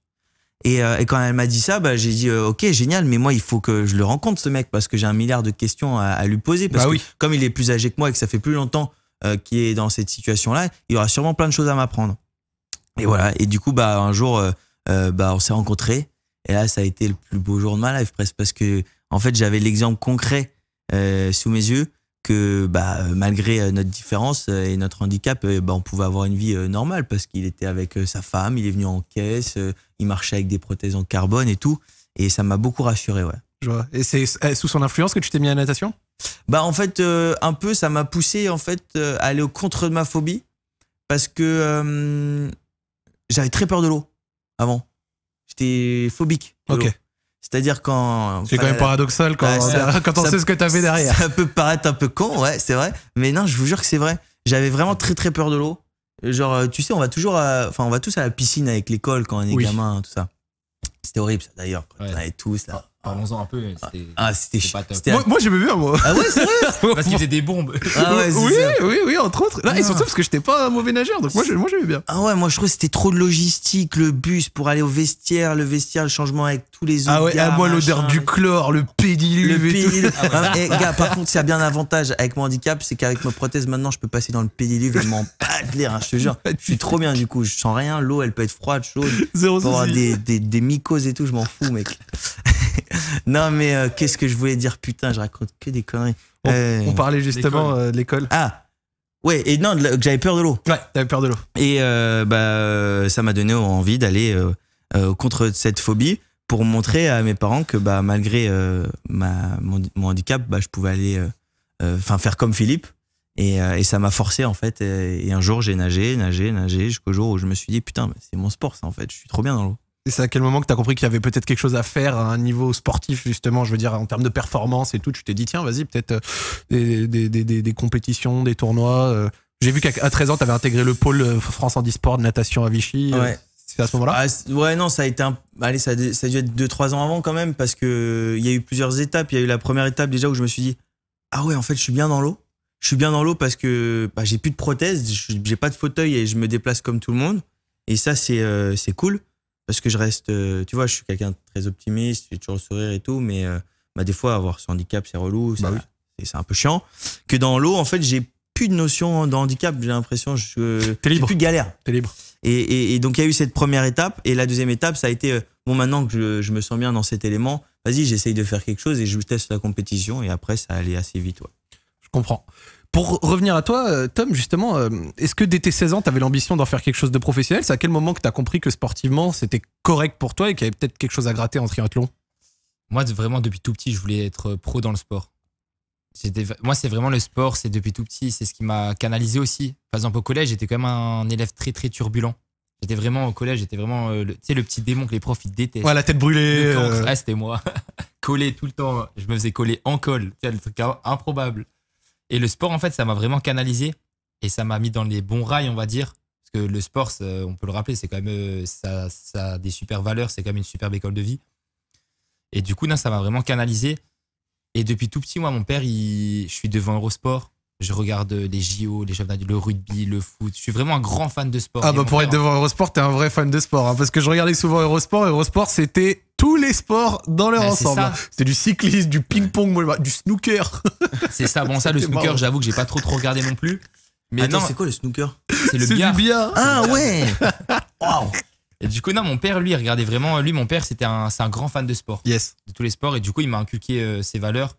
Euh, et, quand elle m'a dit ça, bah, j'ai dit euh, ok génial, mais moi il faut que je le rencontre ce mec parce que j'ai un milliard de questions à, lui poser parce bah que comme il est plus âgé que moi et que ça fait plus longtemps euh, qu'il est dans cette situation-là, il aura sûrement plein de choses à m'apprendre. Et voilà. Et du coup bah un jour bah, on s'est rencontrés et là, ça a été le plus beau jour de ma life presque parce que, en fait, j'avais l'exemple concret euh, sous mes yeux que bah, euh, malgré euh, notre différence et notre handicap, bah, on pouvait avoir une vie normale parce qu'il était avec sa femme, il est venu en caisse, il marchait avec des prothèses en carbone et tout. Et ça m'a beaucoup rassuré, ouais. Et c'est eh, sous son influence que tu t'es mis à la natation Bah en fait, un peu, ça m'a poussé en fait à aller au contre de ma phobie parce que j'avais très peur de l'eau avant. J'étais phobique. Ok. C'est-à-dire quand. C'est quand même paradoxal quand, quand on sait ce que fait derrière. Ça peut paraître un peu con, ouais, c'est vrai. Mais non, je vous jure que c'est vrai. J'avais vraiment très très peur de l'eau. Genre, euh, tu sais, on va toujours, enfin, on va tous à la piscine avec l'école quand on est gamin, tout ça. C'était horrible, ça d'ailleurs. et On ça tous là. Ah. Parlons-en un peu. Ah, c'était ah, pas Moi, moi j'aimais bien hein, moi. Ah ouais, c'est vrai Parce qu'ils faisait des bombes. Ah ouais, oui, oui, oui, entre autres. Là, et ah. surtout parce que j'étais pas un mauvais nageur, donc moi, moi j'aimais bien. Ah ouais, moi, je trouvais que c'était trop de logistique, le bus pour aller au vestiaire, le vestiaire, le changement avec tous les autres. Ah ouais, à ah, moi, l'odeur du chlore, le pédiluve. Le pédiluve. et, gars, par contre, s'il y a bien un avantage avec mon handicap, c'est qu'avec ma prothèse, maintenant, je peux passer dans le pédiluve et m'en battre l'air, hein, je te jure. Je suis trop bien, du coup, je sens rien. L'eau, elle peut être froide, chaude. Zéro pour des, des, des mycoses et tout, je m'en fous, mec. non, mais euh, qu'est-ce que je voulais dire Putain, je raconte que des conneries. On, euh, parlait justement euh, de l'école. Ah Ouais, et non, j'avais peur de l'eau. Ouais, t'avais peur de l'eau. Et bah, ça m'a donné envie d'aller contre cette phobie pour montrer à mes parents que bah, malgré ma, mon, handicap, bah, je pouvais aller enfin faire comme Philippe. Et, ça m'a forcé en fait. Et, et un jour, j'ai nagé, nagé, nagé, jusqu'au jour où je me suis dit, putain, c'est mon sport ça en fait, je suis trop bien dans l'eau c'est à quel moment que tu as compris qu'il y avait peut-être quelque chose à faire à un niveau sportif, justement, je veux dire, en termes de performance et tout Tu t'es dit, tiens, vas-y, peut-être euh, des, compétitions, des tournois. Euh. J'ai vu qu'à 13 ans, tu avais intégré le pôle euh, France Handisport de natation à Vichy. C'est à ce moment-là ah, Ouais, non, ça a été Allez, ça a, dû être 2-3 ans avant quand même, parce qu'il y a eu plusieurs étapes. Il y a eu la première étape déjà où je me suis dit, ah ouais, en fait, je suis bien dans l'eau. Je suis bien dans l'eau parce que bah, j'ai plus de prothèse, j'ai pas de fauteuil et je me déplace comme tout le monde. Et ça, c'est c'est cool parce que je reste, euh, tu vois, je suis quelqu'un de très optimiste, j'ai toujours le sourire et tout, mais euh, bah, des fois, avoir ce handicap, c'est relou, bah c'est un peu chiant. Que dans l'eau, en fait, j'ai plus de notion de handicap, j'ai l'impression, je suis plus de galère. T'es libre. Et, donc, il y a eu cette première étape, et la deuxième étape, ça a été, euh, bon, maintenant que je, me sens bien dans cet élément, vas-y, j'essaye de faire quelque chose et je teste la compétition, et après, ça allait assez vite, ouais. Je comprends. Pour revenir à toi, euh, Tom, justement, euh, est-ce que dès tes 16 ans, tu avais l'ambition d'en faire quelque chose de professionnel C'est à quel moment que tu as compris que sportivement, c'était correct pour toi et qu'il y avait peut-être quelque chose à gratter en triathlon Moi, vraiment, depuis tout petit, je voulais être euh, pro dans le sport. Moi, c'est vraiment le sport, c'est depuis tout petit, c'est ce qui m'a canalisé aussi. Par exemple, au collège, j'étais quand même un élève très, très turbulent. J'étais vraiment au collège, j'étais vraiment tu le, le petit démon que les profs détestent. Ouais, la tête brûlée. Euh... Ah, c'était moi. collé tout le temps. Je me faisais coller en colle. C'est le truc improbable. Et le sport, en fait, ça m'a vraiment canalisé et ça m'a mis dans les bons rails, on va dire. Parce que le sport, euh, on peut le rappeler, c'est quand même euh, ça, ça a des super valeurs, c'est quand même une superbe école de vie. Et du coup, non, ça m'a vraiment canalisé. Et depuis tout petit, moi, mon père, je suis devant Eurosport. Je regarde euh, les JO, les championnats, le rugby, le foot. Je suis vraiment un grand fan de sport. Ah, bah, pour être devant Eurosport, t'es un vrai fan de sport. Hein, parce que je regardais souvent Eurosport. Eurosport, c'était tous les sports dans leur ben, ensemble. C'est du cyclisme, du ping-pong, du snooker. C'est ça, bon, ça, le snooker, j'avoue que j'ai pas trop trop regardé non plus. Mais Attends, non, c'est quoi le snooker C'est le bien Ah ouais et du coup, non, mon père, lui, regardait vraiment. Lui, mon père, c'était un, c'est un grand fan de sport. Yes. De tous les sports. Et du coup, il m'a inculqué euh, ses valeurs.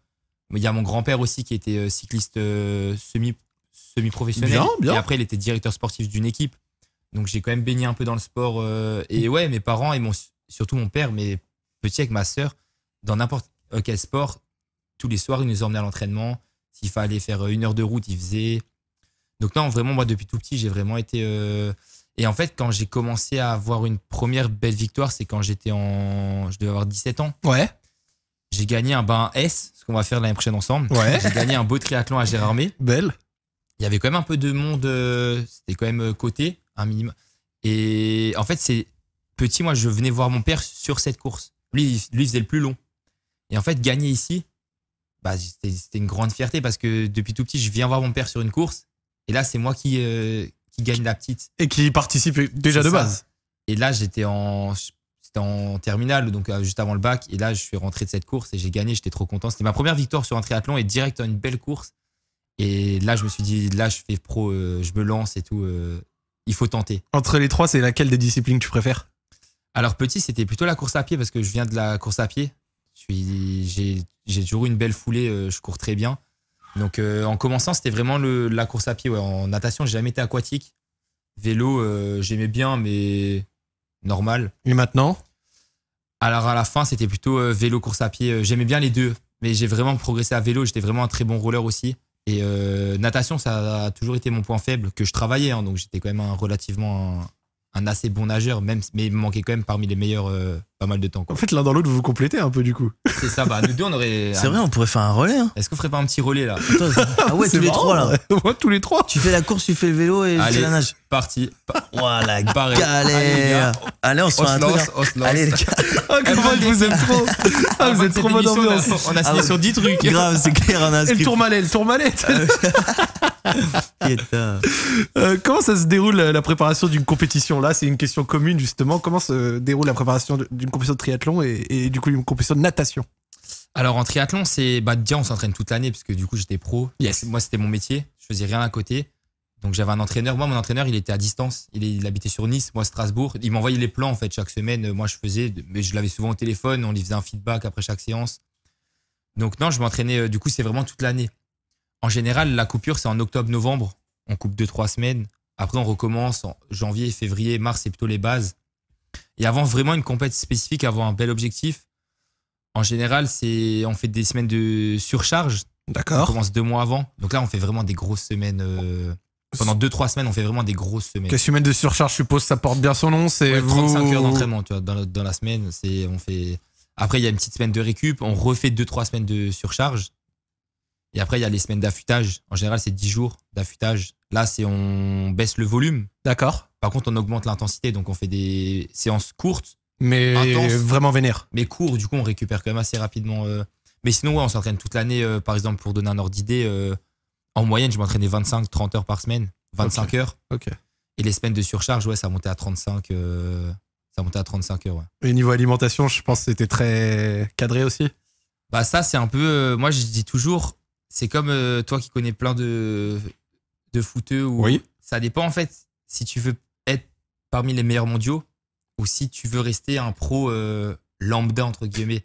Il y a mon grand-père aussi qui était euh, cycliste euh, semi, semi-professionnel. Bien, bien. Et après, il était directeur sportif d'une équipe. Donc, j'ai quand même baigné un peu dans le sport. et mm. ouais, mes parents et mon, surtout mon père, mais petit avec ma sœur dans n'importe quel sport. Tous les soirs, ils nous emmenaient à l'entraînement. S'il fallait faire euh, une heure de route, il faisait. Donc non, vraiment, moi, depuis tout petit, j'ai vraiment été... Euh, et en fait, quand j'ai commencé à avoir une première belle victoire, c'est quand j'étais en... Je devais avoir 17 ans. Ouais. J'ai gagné un bain S, ce qu'on va faire l'année prochaine ensemble. Ouais. J'ai gagné un beau triathlon à Gérardmer. Belle. Il y avait quand même un peu de monde, euh, c'était quand même coté, un minimum. Et en fait, c'est petit, moi, je venais voir mon père sur cette course. Lui, lui faisait le plus long. Et en fait, gagner ici, bah, c'était une grande fierté parce que depuis tout petit, je viens voir mon père sur une course. Et là, c'est moi qui, euh, qui gagne la petite. Et qui participe déjà de base. Et là, j'étais en, en terminale, donc euh, juste avant le bac. Et là, je suis rentré de cette course et j'ai gagné. J'étais trop content. C'était ma première victoire sur un triathlon et direct à une belle course. Et là, je me suis dit, là, je fais pro, euh, je me lance et tout. il faut tenter. Entre les trois, c'est laquelle des disciplines tu préfères alors petit, c'était plutôt la course à pied parce que je viens de la course à pied. J'ai toujours eu une belle foulée, euh, je cours très bien. Donc euh, en commençant, c'était vraiment la course à pied. En natation, j'ai jamais été aquatique. Vélo, euh, j'aimais bien, mais normal. Et maintenant Alors à la fin, c'était plutôt vélo, course à pied. J'aimais bien les deux, mais j'ai vraiment progressé à vélo. J'étais vraiment un très bon roller aussi. Et natation, ça a toujours été mon point faible que je travaillais. Hein. donc j'étais quand même relativement un assez bon nageur, même, mais il manquait quand même parmi les meilleurs euh, pas mal de temps. Quoi. En fait, l'un dans l'autre, vous vous complétez un peu du coup. C'est ça, bah nous deux, on aurait. C'est vrai, on pourrait faire un relais. Hein. Est-ce qu'on ferait pas un petit relais là Ah ouais, tous les trois là. tous les trois. Tu fais la course, tu fais le vélo et tu fais la nage. Parti. Voilà, oh, la galère. Hein. Allez, on se lance, hein. On se lance. Allez, les gars. Oh, vous aime trop. vous êtes trop ah, On a signé ah, sur 10 trucs. Grave, c'est clair, on a Et le tourmalet, le tourmalet. euh, comment ça se déroule la préparation d'une compétition Là, c'est une question commune justement. Comment se déroule la préparation d'une compétition de triathlon et, du coup d'une compétition de natation Alors en triathlon, c'est bah, déjà on s'entraîne toute l'année Parce que du coup j'étais pro. Moi, c'était mon métier. Je faisais rien à côté. Donc j'avais un entraîneur. Moi, mon entraîneur, il était à distance. Il, il habitait sur Nice, moi Strasbourg. Il m'envoyait les plans en fait chaque semaine. Moi, je faisais, mais je l'avais souvent au téléphone. On lui faisait un feedback après chaque séance. Donc non, je m'entraînais. Euh, du coup, c'est vraiment toute l'année en général, la coupure, c'est en octobre-novembre. On coupe 2-3 semaines. Après, on recommence en janvier, février, mars, c'est plutôt les bases. Et avant vraiment une compète spécifique, avant un bel objectif, en général, c'est on fait des semaines de surcharge. D'accord. On commence deux mois avant. Donc là, on fait vraiment des grosses semaines. Euh, pendant deux, trois semaines, on fait vraiment des grosses semaines. Quelle semaine de surcharge, je suppose, ça porte bien son nom c'est 35 heures d'entraînement, dans la, semaine. C'est, on fait... Après, il y a une petite semaine de récup. On refait deux, trois semaines de surcharge. Et après, il y a les semaines d'affûtage. En général, c'est 10 jours d'affûtage. Là, c'est on baisse le volume. D'accord. Par contre, on augmente l'intensité. Donc, on fait des séances courtes. Mais vraiment vénère. Mais courtes. Du coup, on récupère quand même assez rapidement. Euh. Mais sinon, on s'entraîne toute l'année. Euh, par exemple, pour donner un ordre d'idée, euh, en moyenne, je m'entraînais 25-30 heures par semaine. 25 heures. OK. Et les semaines de surcharge, ouais, ça montait à 35. Ça montait à 35 heures, ouais. Et niveau alimentation, je pense que c'était très cadré aussi. Bah ça, c'est un peu... moi, je dis toujours, c'est comme euh, toi qui connais plein de, de oui. Ça dépend en fait si tu veux être parmi les meilleurs mondiaux ou si tu veux rester un pro euh, lambda, entre guillemets.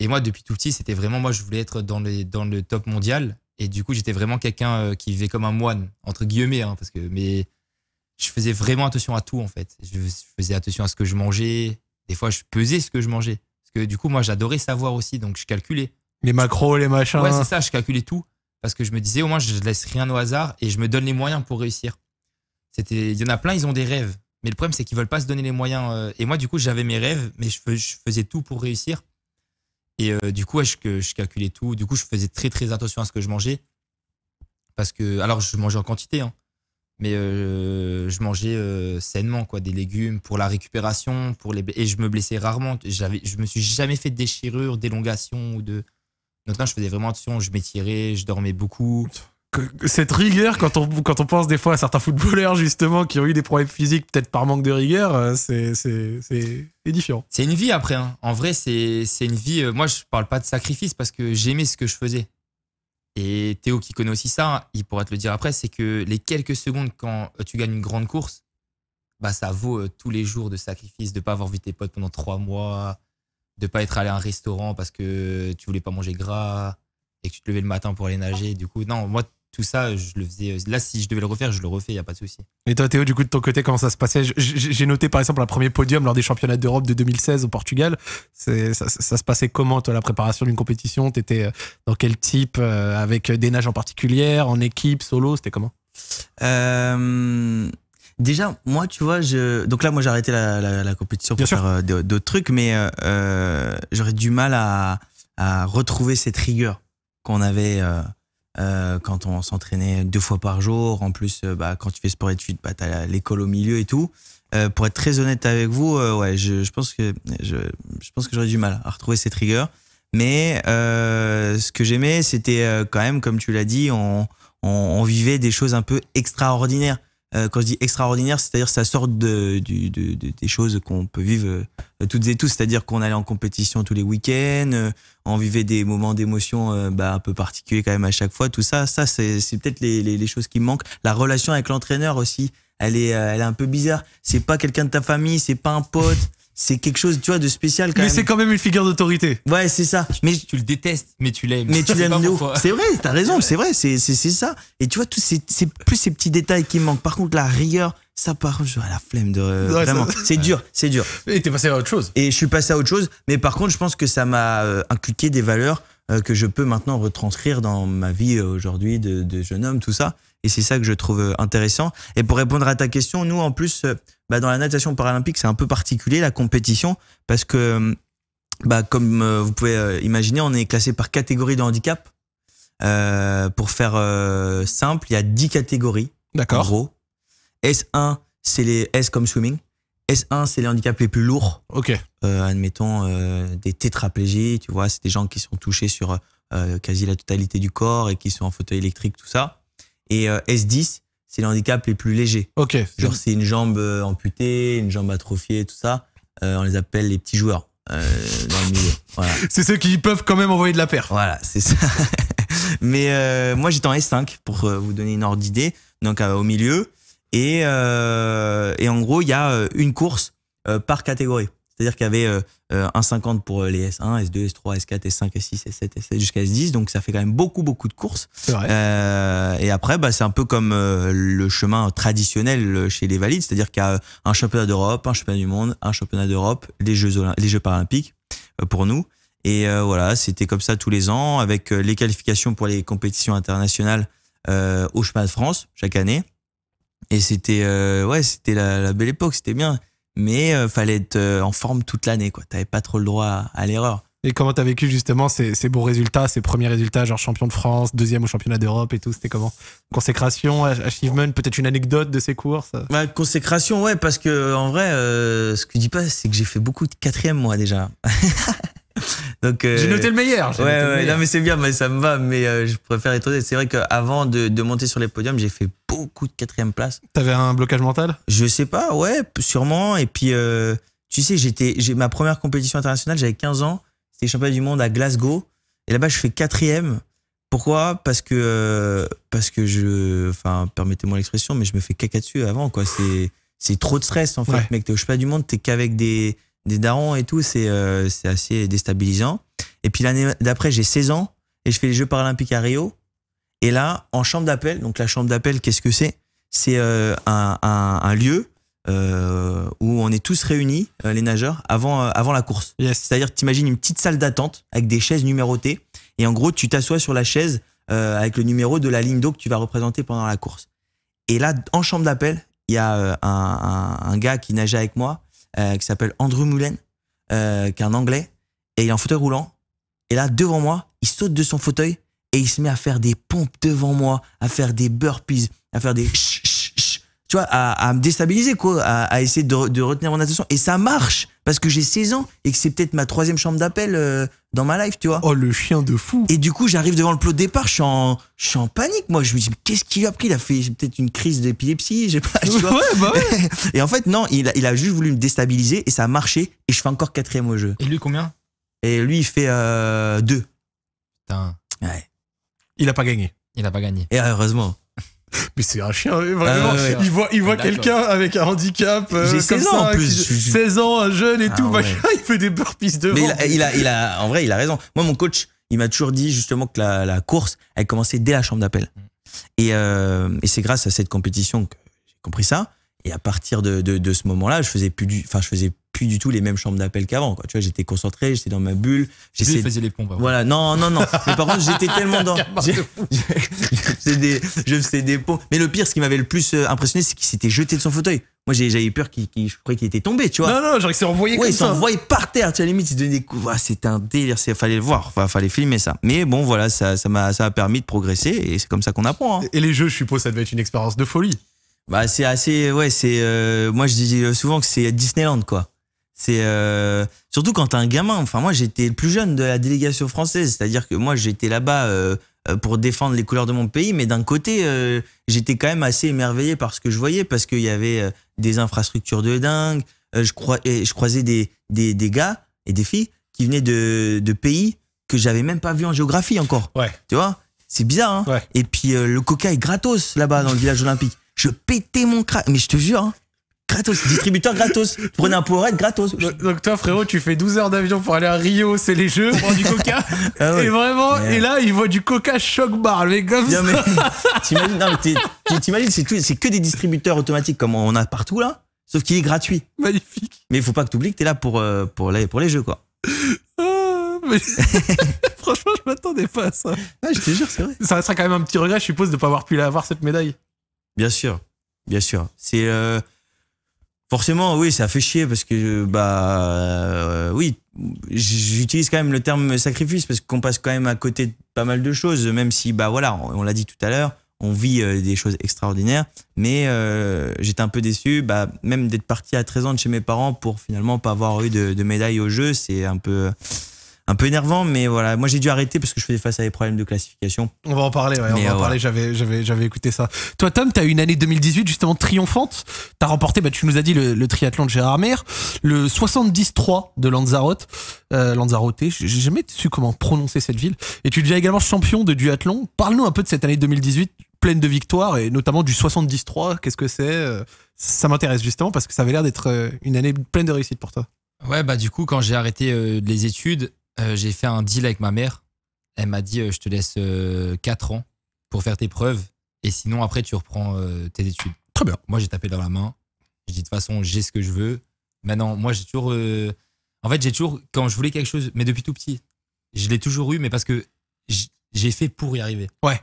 Et moi, depuis tout petit, c'était vraiment moi, je voulais être dans, les, dans le top mondial. Et du coup, j'étais vraiment quelqu'un euh, qui vivait comme un moine, entre guillemets, hein, parce que mais je faisais vraiment attention à tout en fait. Je faisais attention à ce que je mangeais. Des fois, je pesais ce que je mangeais. Parce que du coup, moi, j'adorais savoir aussi, donc je calculais. Les macros, les machins. Ouais, c'est ça, je calculais tout. Parce que je me disais, au moins, je ne laisse rien au hasard et je me donne les moyens pour réussir. C'était, il y en a plein, ils ont des rêves. Mais le problème, c'est qu'ils veulent pas se donner les moyens. Euh, et moi, du coup, j'avais mes rêves, mais je, faisais tout pour réussir. Et euh, du coup, je, calculais tout. Du coup, je faisais très, très attention à ce que je mangeais. Parce que, alors, je mangeais en quantité, hein, mais euh, je mangeais sainement, quoi, des légumes pour la récupération, pour les. Et je me blessais rarement. J'avais, je me suis jamais fait de déchirure, d'élongation ou de. Maintenant, je faisais vraiment attention, je m'étirais, je dormais beaucoup. Cette rigueur, quand on, quand on pense des fois à certains footballeurs, justement, qui ont eu des problèmes physiques, peut-être par manque de rigueur, euh, c'est édifiant. C'est une vie après. Hein. En vrai, c'est une vie. Euh, moi, je parle pas de sacrifice parce que j'aimais ce que je faisais. Et Théo, qui connaît aussi ça, il pourrait te le dire après c'est que les quelques secondes quand tu gagnes une grande course, bah, ça vaut euh, tous les jours de sacrifice, de pas avoir vu tes potes pendant trois mois, de pas être allé à un restaurant parce que tu voulais pas manger gras et que tu te levais le matin pour aller nager. Du coup, non, moi, tout ça, je le faisais. Là, si je devais le refaire, je le refais, il n'y a pas de souci. Et toi, Théo, du coup, de ton côté, comment ça se passait J'ai noté, par exemple, un premier podium lors des championnats d'Europe de 2016 au Portugal. Ça, se passait comment, toi, la préparation d'une compétition T'étais euh, dans quel type euh, Avec euh, des nages en particulier, en équipe, solo C'était comment Déjà, moi, tu vois, je... donc là, moi, j'ai arrêté la, compétition pour faire euh, d'autres trucs, mais euh, euh, j'aurais du mal à, retrouver cette rigueur qu'on avait quand on s'entraînait deux fois par jour. En plus, bah, quand tu fais sport études, bah, t'as l'école au milieu et tout. pour être très honnête avec vous, ouais, je, pense que je, pense que j'aurais du mal à retrouver cette rigueur. Mais ce que j'aimais, c'était quand même, comme tu l'as dit, on vivait des choses un peu extraordinaires euh, quand je dis extraordinaire, c'est-à-dire ça sort de, des choses qu'on peut vivre euh, toutes et tous, c'est-à-dire qu'on allait en compétition tous les week-ends, euh, on vivait des moments d'émotion bah, un peu particuliers quand même à chaque fois, tout ça, ça c'est peut-être les, choses qui manquent. La relation avec l'entraîneur aussi, elle est, elle est un peu bizarre. C'est pas quelqu'un de ta famille, c'est pas un pote c'est quelque chose, tu vois, de spécial quand mais c'est quand même une figure d'autorité. Ouais, c'est ça. Mais tu le détestes, mais tu l'aimes. Mais tu l'aimes C'est vrai, t'as raison, c'est vrai, c'est ça. Et tu vois, tous ces, c'est plus ces petits détails qui manquent. Par contre, la rigueur, ça par contre, la flemme de vraiment. C'est dur, c'est dur. Et t'es passé à autre chose. Et je suis passé à autre chose, mais par contre, je pense que ça m'a euh, inculqué des valeurs euh, que je peux maintenant retranscrire dans ma vie euh, aujourd'hui de, de, jeune homme, tout ça. Et c'est ça que je trouve intéressant. Et pour répondre à ta question, nous en plus bah, dans la natation paralympique, c'est un peu particulier la compétition parce que, bah, comme euh, vous pouvez euh, imaginer, on est classé par catégorie de handicap. Euh, pour faire simple, il y a 10 catégories. En gros. S1, c'est les S comme swimming. S1, c'est les handicaps les plus lourds. Ok. admettons des tétraplégies, tu vois, c'est des gens qui sont touchés sur quasi la totalité du corps et qui sont en fauteuil électrique, tout ça. Et S10, c'est le handicap les plus légers. Ok. Genre c'est une jambe euh, amputée, une jambe atrophiée, tout ça. Euh, on les appelle les petits joueurs euh, dans le milieu. C'est ceux qui peuvent quand même envoyer de la paire. Voilà, c'est ça. Mais moi j'étais en S5 pour vous donner une ordre d'idée, donc au milieu. Et, et en gros, il y a une course par catégorie. C'est-à-dire qu'il y avait 1,50 euh, euh, pour euh, les S1, S2, S3, S4, S5, S6, S7, S7 jusqu'à S10. Donc ça fait quand même beaucoup, beaucoup de courses. et après, bah, c'est un peu comme le chemin traditionnel chez les valides. C'est-à-dire qu'il y a un championnat d'Europe, un championnat du monde, un championnat d'Europe, les Jeux, les Jeux paralympiques pour nous. Et voilà, c'était comme ça tous les ans avec les qualifications pour les compétitions internationales au chemin de France chaque année. Et c'était ouais, c'était la belle époque, c'était bien mais euh, fallait être euh, en forme toute l'année, quoi. n'avais pas trop le droit à, l'erreur. Et comment tu as vécu justement ces, ces, beaux résultats, ces premiers résultats, genre champion de France, deuxième au championnat d'Europe et tout, c'était comment Consécration, achievement, peut-être une anecdote de ces courses bah, Consécration, ouais, parce que en vrai, euh, ce que je dis pas, c'est que j'ai fait beaucoup de quatrième moi déjà. Donc, euh, J'ai noté le meilleur. Ouais, non, mais c'est bien, mais ça me va. Mais euh, je préfère être honnête. C'est vrai qu'avant de, de, monter sur les podiums, j'ai fait beaucoup de quatrième place. T'avais un blocage mental Je sais pas, ouais, sûrement. Et puis, euh, tu sais, j'étais, j'ai ma première compétition internationale, j'avais 15 ans. C'était championnat du monde à Glasgow. Et là-bas, je fais quatrième. Pourquoi Parce que, parce que je, enfin, permettez-moi l'expression, mais je me fais caca dessus avant, quoi. C'est, c'est trop de stress en fait, mec. T'es au championnat du monde, t'es qu'avec des des darons et tout, euh, c'est assez déstabilisant. Et puis l'année d'après, j'ai 16 ans et je fais les Jeux paralympiques à Rio. Et là, en chambre d'appel, donc la chambre d'appel, qu'est-ce que c'est C'est euh, un, lieu euh, où on est tous réunis, les nageurs, avant, avant la course. C'est-à-dire, t'imagines une petite salle d'attente avec des chaises numérotées. Et en gros, tu t'assois sur la chaise avec le numéro de la ligne d'eau que tu vas représenter pendant la course. Et là, en chambre d'appel, il y a un gars qui nageait avec moi euh, qui s'appelle Andrew Mullen, euh, qui est un Anglais, et il est en fauteuil roulant. Et là, devant moi, il saute de son fauteuil et il se met à faire des pompes devant moi, à faire des burpees, à faire des tu vois, à, me déstabiliser, quoi, à, essayer de retenir mon attention. Et ça marche, parce que j'ai 16 ans et que c'est peut-être ma troisième chambre d'appel euh, dans ma life, tu vois. Oh, le chien de fou. Et du coup, j'arrive devant le plot de départ, je suis en, panique, moi. Je me dis, qu'est-ce qu'il a pris Il a fait peut-être une crise d'épilepsie, j'ai pas, bah et en fait, non, il a, juste voulu me déstabiliser et ça a marché et je fais encore quatrième au jeu. Et lui, combien Et lui, il fait euh, deux. Putain. Ouais. Il a pas gagné. Il a pas gagné. Et heureusement. Mais c'est un chien, vraiment. Ah, il voit, il voit quelqu'un avec un handicap. Euh, j'ai 16 ans 16 ans, un jeune et ah, tout. il fait des burpees devant. Mais il a, il a, en vrai, il a raison. Moi, mon coach, il m'a toujours dit justement que la, course, elle commençait dès la chambre d'appel. Euh, et, c'est grâce à cette compétition que j'ai compris ça. Et à partir de, de ce moment-là, je faisais plus du, enfin, je faisais du tout les mêmes chambres d'appel qu'avant. Tu vois, j'étais concentré, j'étais dans ma bulle. J'essayais faisais les pompes. Voilà, non, non, non. Mais par contre, j'étais tellement dans. Je, faisais des, je pompes. Mais le pire, ce qui m'avait le plus euh, impressionné, c'est qu'il s'était jeté de son fauteuil. Moi, j'avais peur qu'il, je qu'il était tombé, tu vois. Non, non, genre il s'est envoyé ouais, comme il s'est envoyé par terre, tu vois, limite, il c'était un délire, il fallait le voir, il fallait filmer ça. Mais bon, voilà, ça, ça, m'a, ça permis de progresser et c'est comme ça qu'on apprend. Hein. Et les jeux, je suppose, ça devait être une expérience de folie. Bah, c'est assez, ouais, c'est, euh, moi, je dis souvent que c'est Disneyland, quoi. C'est euh, surtout quand t'es un gamin. Enfin, moi, j'étais le plus jeune de la délégation française, c'est-à-dire que moi, j'étais là-bas euh, pour défendre les couleurs de mon pays, mais d'un côté, euh, j'étais quand même assez émerveillé par ce que je voyais parce qu'il y avait des infrastructures de dingue. je, crois, je croisais des, des, des, gars et des filles qui venaient de, de pays que j'avais même pas vu en géographie encore. Ouais. Tu vois, c'est bizarre. Hein et puis le coca est gratos là-bas dans le village olympique. Je pétais mon crâne, mais je te jure. Hein, Gratos, distributeur gratos. prenez un Powerade gratos. Donc toi frérot, tu fais 12 heures d'avion pour aller à Rio, c'est les jeux, prendre du coca. Ah et vraiment, et là, il voit du coca choc bar, les mec comme non, mais, T'imagines, c'est que des distributeurs automatiques comme on a partout là, sauf qu'il est gratuit. Magnifique. Mais il faut pas que tu oublies que es là pour, euh, pour, les, pour les jeux quoi. Ah, franchement, je m'attendais pas à ça. je te jure, c'est vrai. Ça sera quand même un petit regret, je suppose, de ne pas avoir pu avoir cette médaille. Bien sûr, bien sûr. C'est euh, forcément, oui, ça fait chier parce que, bah, euh, oui, j'utilise quand même le terme sacrifice parce qu'on passe quand même à côté de pas mal de choses, même si, bah voilà, on, l'a dit tout à l'heure, on vit euh, des choses extraordinaires, mais euh, j'étais un peu déçu, bah, même d'être parti à 13 ans de chez mes parents pour finalement pas avoir eu de, de médaille au jeu, c'est un peu un peu énervant, mais voilà. Moi, j'ai dû arrêter parce que je faisais face à des problèmes de classification. On va en parler, ouais, on va en euh, parler. J'avais, j'avais, écouté ça. Toi, Tom, t'as eu une année 2018 justement triomphante. Tu as remporté, bah, tu nous as dit le, triathlon de Gérard Mer, le 73 de Lanzarote, euh, Lanzarote. J'ai jamais su comment prononcer cette ville. Et tu deviens également champion de duathlon. Parle-nous un peu de cette année 2018 pleine de victoires et notamment du 73. Qu'est-ce que c'est euh, Ça m'intéresse justement parce que ça avait l'air d'être euh, une année pleine de réussite pour toi. Ouais, bah du coup, quand j'ai arrêté les études, euh, j'ai fait un deal avec ma mère. Elle m'a dit euh, je te laisse 4 euh, ans pour faire tes preuves et sinon après tu reprends tes études. Très bien. Moi j'ai tapé dans la main. J'ai dit de toute façon j'ai ce que je veux. Maintenant moi j'ai toujours en fait j'ai toujours quand je voulais quelque chose mais depuis tout petit je l'ai toujours eu mais parce que j'ai fait pour y arriver. Ouais.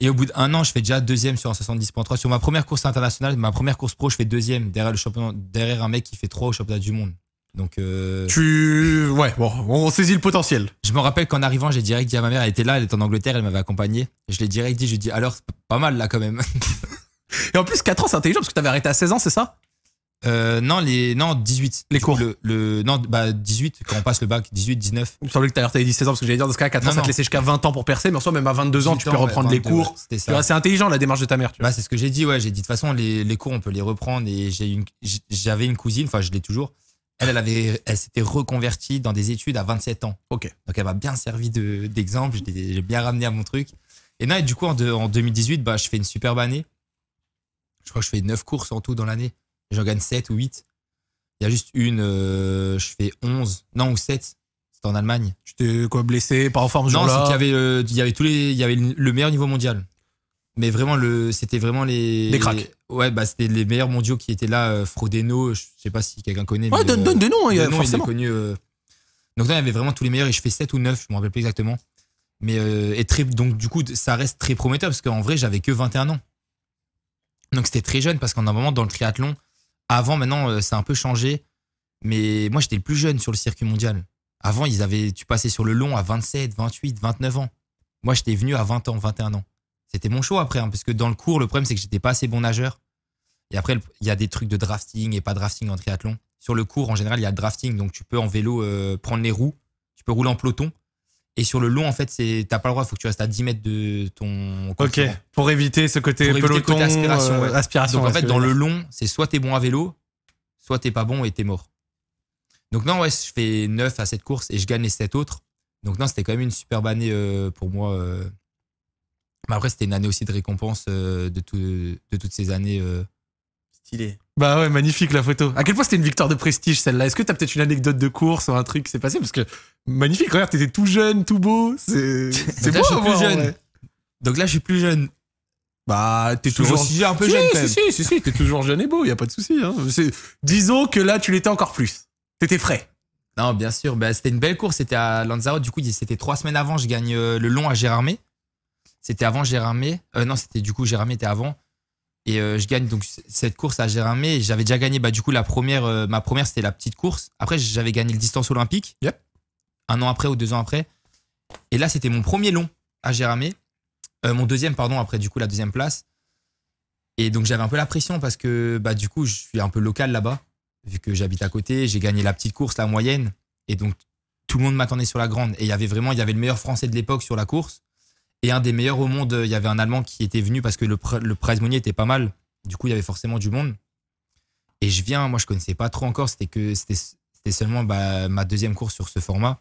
Et au bout d'un an, je fais déjà deuxième sur un 70.3. Sur ma première course internationale, ma première course pro, je fais deuxième derrière, le champion, derrière un mec qui fait 3 au championnat du monde. Donc euh... tu ouais bon on saisit le potentiel. Je me rappelle qu'en arrivant j'ai direct dit à ma mère elle était là elle était en Angleterre elle m'avait accompagné je l'ai direct dit je dis dit alors pas mal là quand même. Et en plus 4 ans c'est intelligent parce que t'avais arrêté à 16 ans c'est ça euh, non, les, non, 18. Les cours. Le, le, non, bah, 18, quand on passe le bac, 18, 19. Il me semblait que arrêté à 16 ans, parce que j'allais dire, dans ce cas, 4 ans, ça te laissait jusqu'à 20 ans pour percer, mais en soi, même à 22 ans, tu peux reprendre les cours. c'est intelligent, la démarche de ta mère, tu bah, c'est ce que j'ai dit, ouais. J'ai dit, de toute façon, les, les, cours, on peut les reprendre, et j'ai une, j'avais une cousine, enfin, je l'ai toujours, elle, avait, elle s'était reconvertie dans des études à 27 ans. Ok. Donc elle m'a bien servi d'exemple, j'ai bien ramené à mon truc. Et là, du coup, en, en, 2018, bah, je fais une superbe année. Je crois que je fais 9 courses en tout dans l'année. J'en gagne 7 ou 8. Il y a juste une, euh, je fais 11, non, ou 7. C'était en Allemagne. Tu t'es quoi blessé, pas en forme, genre Non, c'est qu'il avait, euh, y avait tous les, il y avait le meilleur niveau mondial. Mais vraiment, le, c'était vraiment les. Les cracks. ouais, bah, c'était les meilleurs mondiaux qui étaient là. Euh, Frodeno, je sais pas si quelqu'un connaît. donne, euh, donne, des noms, hein, forcément. Euh. donc, il y avait vraiment tous les meilleurs et je fais 7 ou 9, je me rappelle plus exactement. Mais, et donc, du coup, ça reste très prometteur parce qu'en vrai, j'avais que 21 ans. Donc, c'était très jeune parce qu'en un moment, dans le triathlon, avant, maintenant, c'est un peu changé. Mais moi, j'étais le plus jeune sur le circuit mondial. Avant, ils avaient, tu passais sur le long à 27, 28, 29 ans. Moi, j'étais venu à 20 ans, 21 ans c'était mon show après, hein, parce que dans le cours, le problème, c'est que j'étais pas assez bon nageur. Et après, il y a des trucs de drafting et pas drafting en triathlon. Sur le cours, en général, il y a drafting, donc tu peux en vélo euh, prendre les roues, tu peux rouler en peloton. Et sur le long, en fait, c'est t'as pas le droit, faut que tu restes à 10 mètres de ton. Ok, pour éviter ce côté euh, Donc en fait, dans le long, c'est soit t'es bon à vélo, soit t'es pas bon et t'es mort. Donc non, ouais, je fais 9 à cette course et je gagne les 7 autres. Donc non, c'était quand même une superbe année euh, pour moi mais après, c'était une année aussi de récompense euh, de, toutes ces années. stylées. Euh. Stylé. Bah ouais, magnifique la photo. À quel point c'était une victoire de prestige celle-là Est-ce que t'as peut-être une anecdote de course ou un truc qui s'est passé Parce que magnifique, regarde, t'étais tout jeune, tout beau. C'est c'est beau plus jeune. Donc là, je suis plus jeune. Bah, t'es toujours un peu jeune si, si, si, t'es toujours jeune et beau, y a pas de souci. Hein. Disons que là, tu l'étais encore plus. T'étais frais. Non, bien sûr. Bah, c'était une belle course. C'était à Lanzarote. Du coup, c'était trois semaines avant. Je gagne euh, le long à Gérardmer. C'était avant Jérémy. Euh, non, c'était du coup Jérémy était avant. Et euh, je gagne donc cette course à Jérémy. J'avais déjà gagné bah, du coup la première. Euh, ma première, c'était la petite course. Après, j'avais gagné le distance olympique. Un an après ou deux ans après. Et là, c'était mon premier long à Euh, mon deuxième, pardon, après du coup la deuxième place. Et donc j'avais un peu la pression parce que bah, du coup, je suis un peu local là-bas. Vu que j'habite à côté, j'ai gagné la petite course, la moyenne. Et donc tout le monde m'attendait sur la grande. Et il y avait vraiment, il y avait le meilleur français de l'époque sur la course et un des meilleurs au monde. Il y avait un Allemand qui était venu parce que le, le prize était pas mal. Du coup, il y avait forcément du monde. Et je viens, moi, je connaissais pas trop encore. C'était que c'était seulement bah, ma deuxième course sur ce format.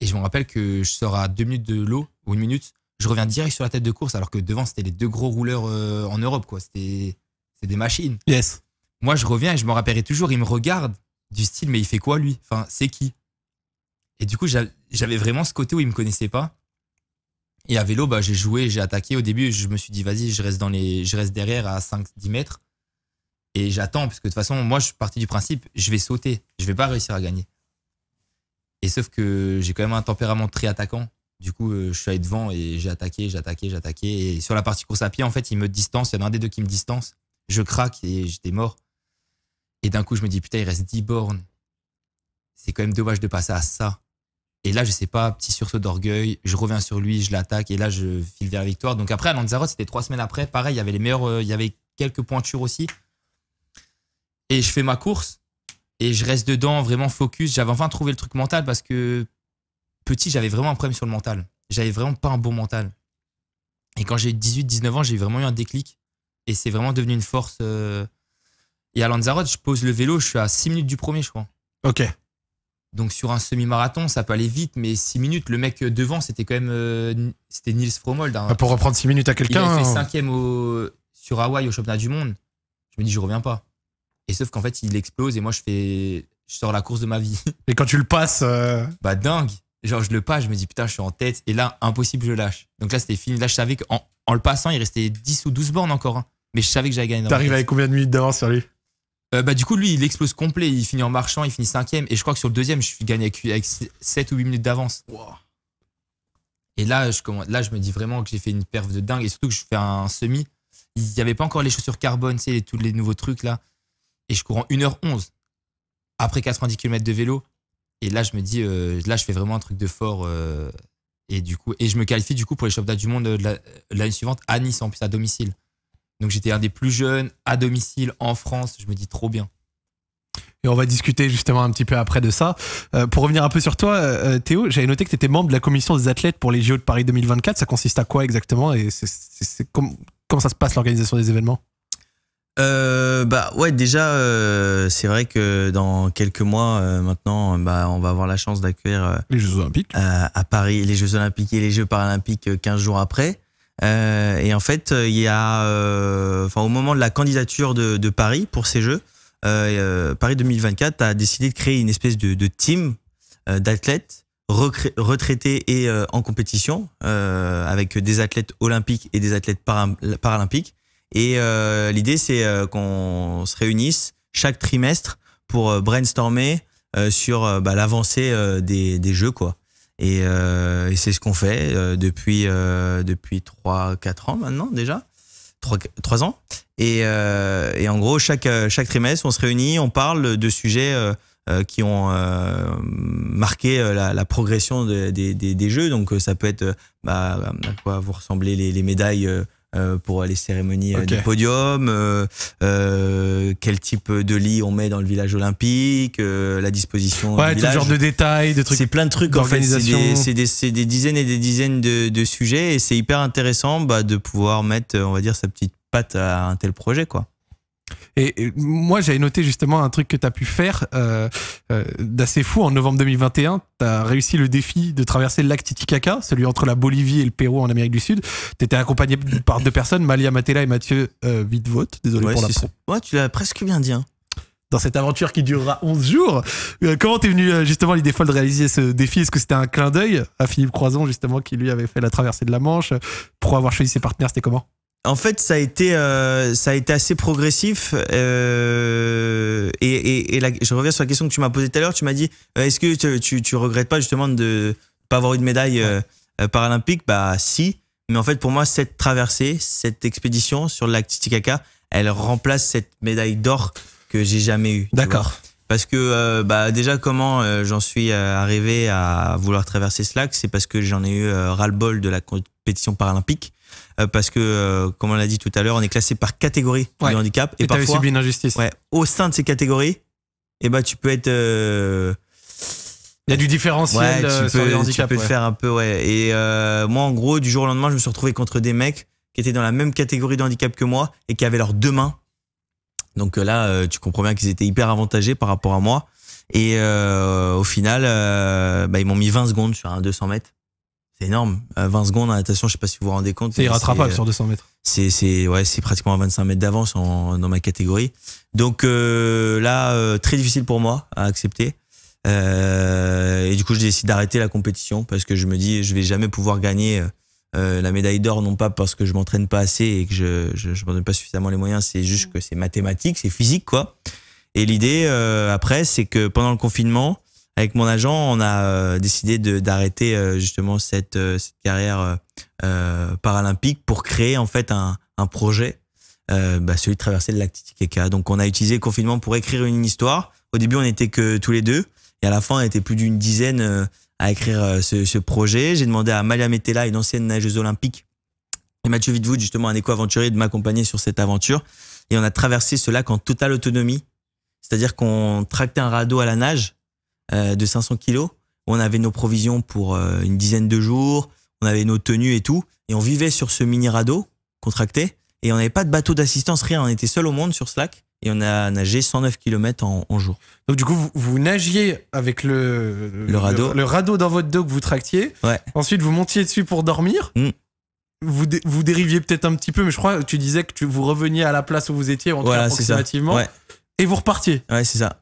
Et je me rappelle que je sors à deux minutes de l'eau ou une minute. Je reviens direct sur la tête de course alors que devant, c'était les deux gros rouleurs euh, en Europe. quoi. C'était des machines. Yes. Moi, je reviens et je me rappellerai toujours. Il me regarde du style, mais il fait quoi lui Enfin, c'est qui Et du coup, j'avais vraiment ce côté où il me connaissait pas. Et à vélo, bah, j'ai joué, j'ai attaqué. Au début, je me suis dit, vas-y, je reste dans les, je reste derrière à 5-10 mètres et j'attends parce que de toute façon, moi, je suis parti du principe, je vais sauter, je vais pas réussir à gagner. Et sauf que j'ai quand même un tempérament très attaquant. Du coup, euh, je suis allé devant et j'ai attaqué, j'ai attaqué, j'ai attaqué. Et sur la partie course à pied, en fait, il me distance. Il y en a un des deux qui me distance. Je craque et j'étais mort. Et d'un coup, je me dis, putain, il reste 10 bornes. C'est quand même dommage de passer à ça. Et là, je sais pas, petit sursaut d'orgueil, je reviens sur lui, je l'attaque et là, je file vers la victoire. Donc après, à Lanzarote, c'était trois semaines après. Pareil, il y avait les meilleurs, euh, il y avait quelques pointures aussi. Et je fais ma course et je reste dedans, vraiment focus. J'avais enfin trouvé le truc mental parce que petit, j'avais vraiment un problème sur le mental. J'avais vraiment pas un bon mental. Et quand j'ai eu 18-19 ans, j'ai vraiment eu un déclic et c'est vraiment devenu une force. Euh. Et à Lanzarote, je pose le vélo, je suis à 6 minutes du premier, je crois. Ok. Donc sur un semi-marathon, ça peut aller vite, mais 6 minutes, le mec euh, devant, c'était quand même euh, c'était Nils Fromold. Hein. Ah, pour reprendre 6 minutes à quelqu'un. Il a fait hein. cinquième au, sur Hawaï au championnat du monde. Je me dis, je reviens pas. Et sauf qu'en fait, il explose et moi, je fais, je sors la course de ma vie. Et quand tu le passes, euh, bah dingue. Genre, je le passe, je me dis, putain, je suis en tête. Et là, impossible, je lâche. Donc là, c'était fini. Là, je savais qu'en en le passant, il restait 10 ou 12 bornes encore. Hein. Mais je savais que j'allais gagner. T'arrives avec combien de minutes d'avance sur lui euh, bah, du coup, lui, il explose complet. Il finit en marchant, il finit cinquième. Et je crois que sur le deuxième, je suis gagné avec, 7 ou 8 minutes d'avance. Et là je, là, je me dis vraiment que j'ai fait une perf de dingue. Et surtout que je fais un semi. Il n'y avait pas encore les chaussures carbone, tous les nouveaux trucs là. Et je cours en 1h11 après 90 km de vélo. Et là, je me dis, euh, là, je fais vraiment un truc de fort. Euh, et du coup, et je me qualifie du coup pour les championnats du monde l'année suivante à Nice, en plus à domicile. Donc j'étais un des plus jeunes à domicile en France. Je me dis trop bien. Et on va discuter justement un petit peu après de ça. Euh, pour revenir un peu sur toi, euh, euh, Théo, j'avais noté que tu étais membre de la commission des athlètes pour les JO de Paris 2024. Ça consiste à quoi exactement et c'est, comment ça se passe l'organisation des événements bah ouais déjà c'est vrai que dans quelques mois maintenant bah, on va avoir la chance d'accueillir les Jeux Olympiques à Paris les Jeux Olympiques et les Jeux Paralympiques 15 jours après euh, et en fait, euh, il y a, euh, enfin, au moment de la candidature de, Paris pour ces Jeux, Paris 2024 a décidé de créer une espèce de, team d'athlètes retraités et en compétition, avec des athlètes olympiques et des athlètes paralympiques. Et l'idée, c'est qu'on se réunisse chaque trimestre pour brainstormer sur bah, l'avancée des, des, Jeux, quoi. Euh, et, c'est ce qu'on fait euh, depuis, euh, depuis 3-4 ans maintenant déjà. 3, ans. Et, en gros, chaque, chaque trimestre, on se réunit, on parle de sujets qui ont marqué la, progression des, jeux. Donc ça peut être bah, à quoi vous ressemblez les médailles euh, pour les cérémonies euh, du podium, euh, quel type de lit on met dans le village olympique, la disposition. Ouais, tout genre de détails, de trucs. C'est plein de trucs en C'est des, dizaines et des dizaines de, sujets et c'est hyper intéressant bah, de pouvoir mettre, on va dire, sa petite patte à un tel projet, quoi. Et, moi, j'avais noté justement un truc que tu as pu faire euh, euh, d'assez fou. En novembre 2021, tu as réussi le défi de traverser le lac Titicaca, celui entre la Bolivie et le Pérou en Amérique du Sud. Tu étais accompagné par deux personnes, Malia Matela et Mathieu euh, Désolé pour la Ouais, tu l'as presque bien dit. Hein. dans cette aventure qui durera 11 jours. Euh, comment t'es venu justement l'idée folle de réaliser ce défi Est-ce que c'était un clin d'œil à Philippe Croison justement qui lui avait fait la traversée de la Manche Pour avoir choisi ses partenaires, c'était comment en fait, ça a été, euh, ça a été assez progressif. Euh, et, je reviens sur la question que tu m'as posée tout à l'heure. Tu m'as dit, euh, est-ce que tu, tu, regrettes pas justement de pas avoir eu de médaille paralympique Bah si. Mais en fait, pour moi, cette traversée, cette expédition sur le lac Titicaca, elle remplace cette médaille d'or que j'ai jamais eue. D'accord. Parce que bah, déjà, comment j'en suis arrivé à vouloir traverser ce lac, c'est parce que j'en ai eu ras-le-bol de la compétition paralympique. Euh, parce que, euh, comme on l'a dit tout à l'heure, on est classé par catégorie de handicap. Et, et parfois, subi une injustice. Ouais, au sein de ces catégories, eh ben, tu peux être. Euh, il y a du différentiel sur les handicaps. Tu peux faire un peu, ouais. Et moi, en gros, du jour au lendemain, je me suis retrouvé contre des mecs qui étaient dans la même catégorie de handicap que moi et qui avaient leurs deux mains. Donc là, tu comprends bien qu'ils étaient hyper avantagés par rapport à moi. Et au final, bah, ils m'ont mis 20 secondes sur un 200 mètres. C'est énorme. 20 euh, secondes en natation, je sais pas si vous vous rendez compte. C'est rattrapable sur 200 mètres. Euh, c'est, c'est, ouais, c'est pratiquement à 25 mètres d'avance dans ma catégorie. Donc euh, là, très difficile pour moi à accepter. Euh, et du coup, je décide d'arrêter la compétition parce que je me dis, je vais jamais pouvoir gagner la médaille d'or, non pas parce que je m'entraîne pas assez et que je, ne je donne pas suffisamment les moyens, c'est juste que c'est mathématique, c'est physique, quoi. Et l'idée après, c'est que pendant le confinement, avec mon agent, on a euh, décidé d'arrêter euh, justement cette, euh, carrière paralympique pour créer en fait un, projet, bah, celui de traverser le lac Titicaca. Donc on a utilisé le confinement pour écrire une histoire. Au début, on n'était que tous les deux, et à la fin, on était plus d'une dizaine à écrire ce, projet. J'ai demandé à Malia Metella, une ancienne nageuse olympique, et Mathieu Vidvoud, justement un éco-aventurier, de m'accompagner sur cette aventure. Et on a traversé ce lac en totale autonomie. C'est-à-dire qu'on tractait un radeau à la nage euh, de 500 kilos. On avait nos provisions pour euh, une dizaine de jours, on avait nos tenues et tout, et on vivait sur ce mini radeau contracté, et on n'avait pas de bateau d'assistance, rien, on était seul au monde sur Slack, et on a nagé 109 km en, jour. Donc du coup, vous, vous nagiez avec le, radeau. le, radeau. dans votre dos que vous tractiez, ensuite vous montiez dessus pour dormir. Mm. Vous, dériviez peut-être un petit peu, mais je crois que tu disais que vous reveniez à la place où vous étiez, en voilà, et vous repartiez. Ouais, c'est ça.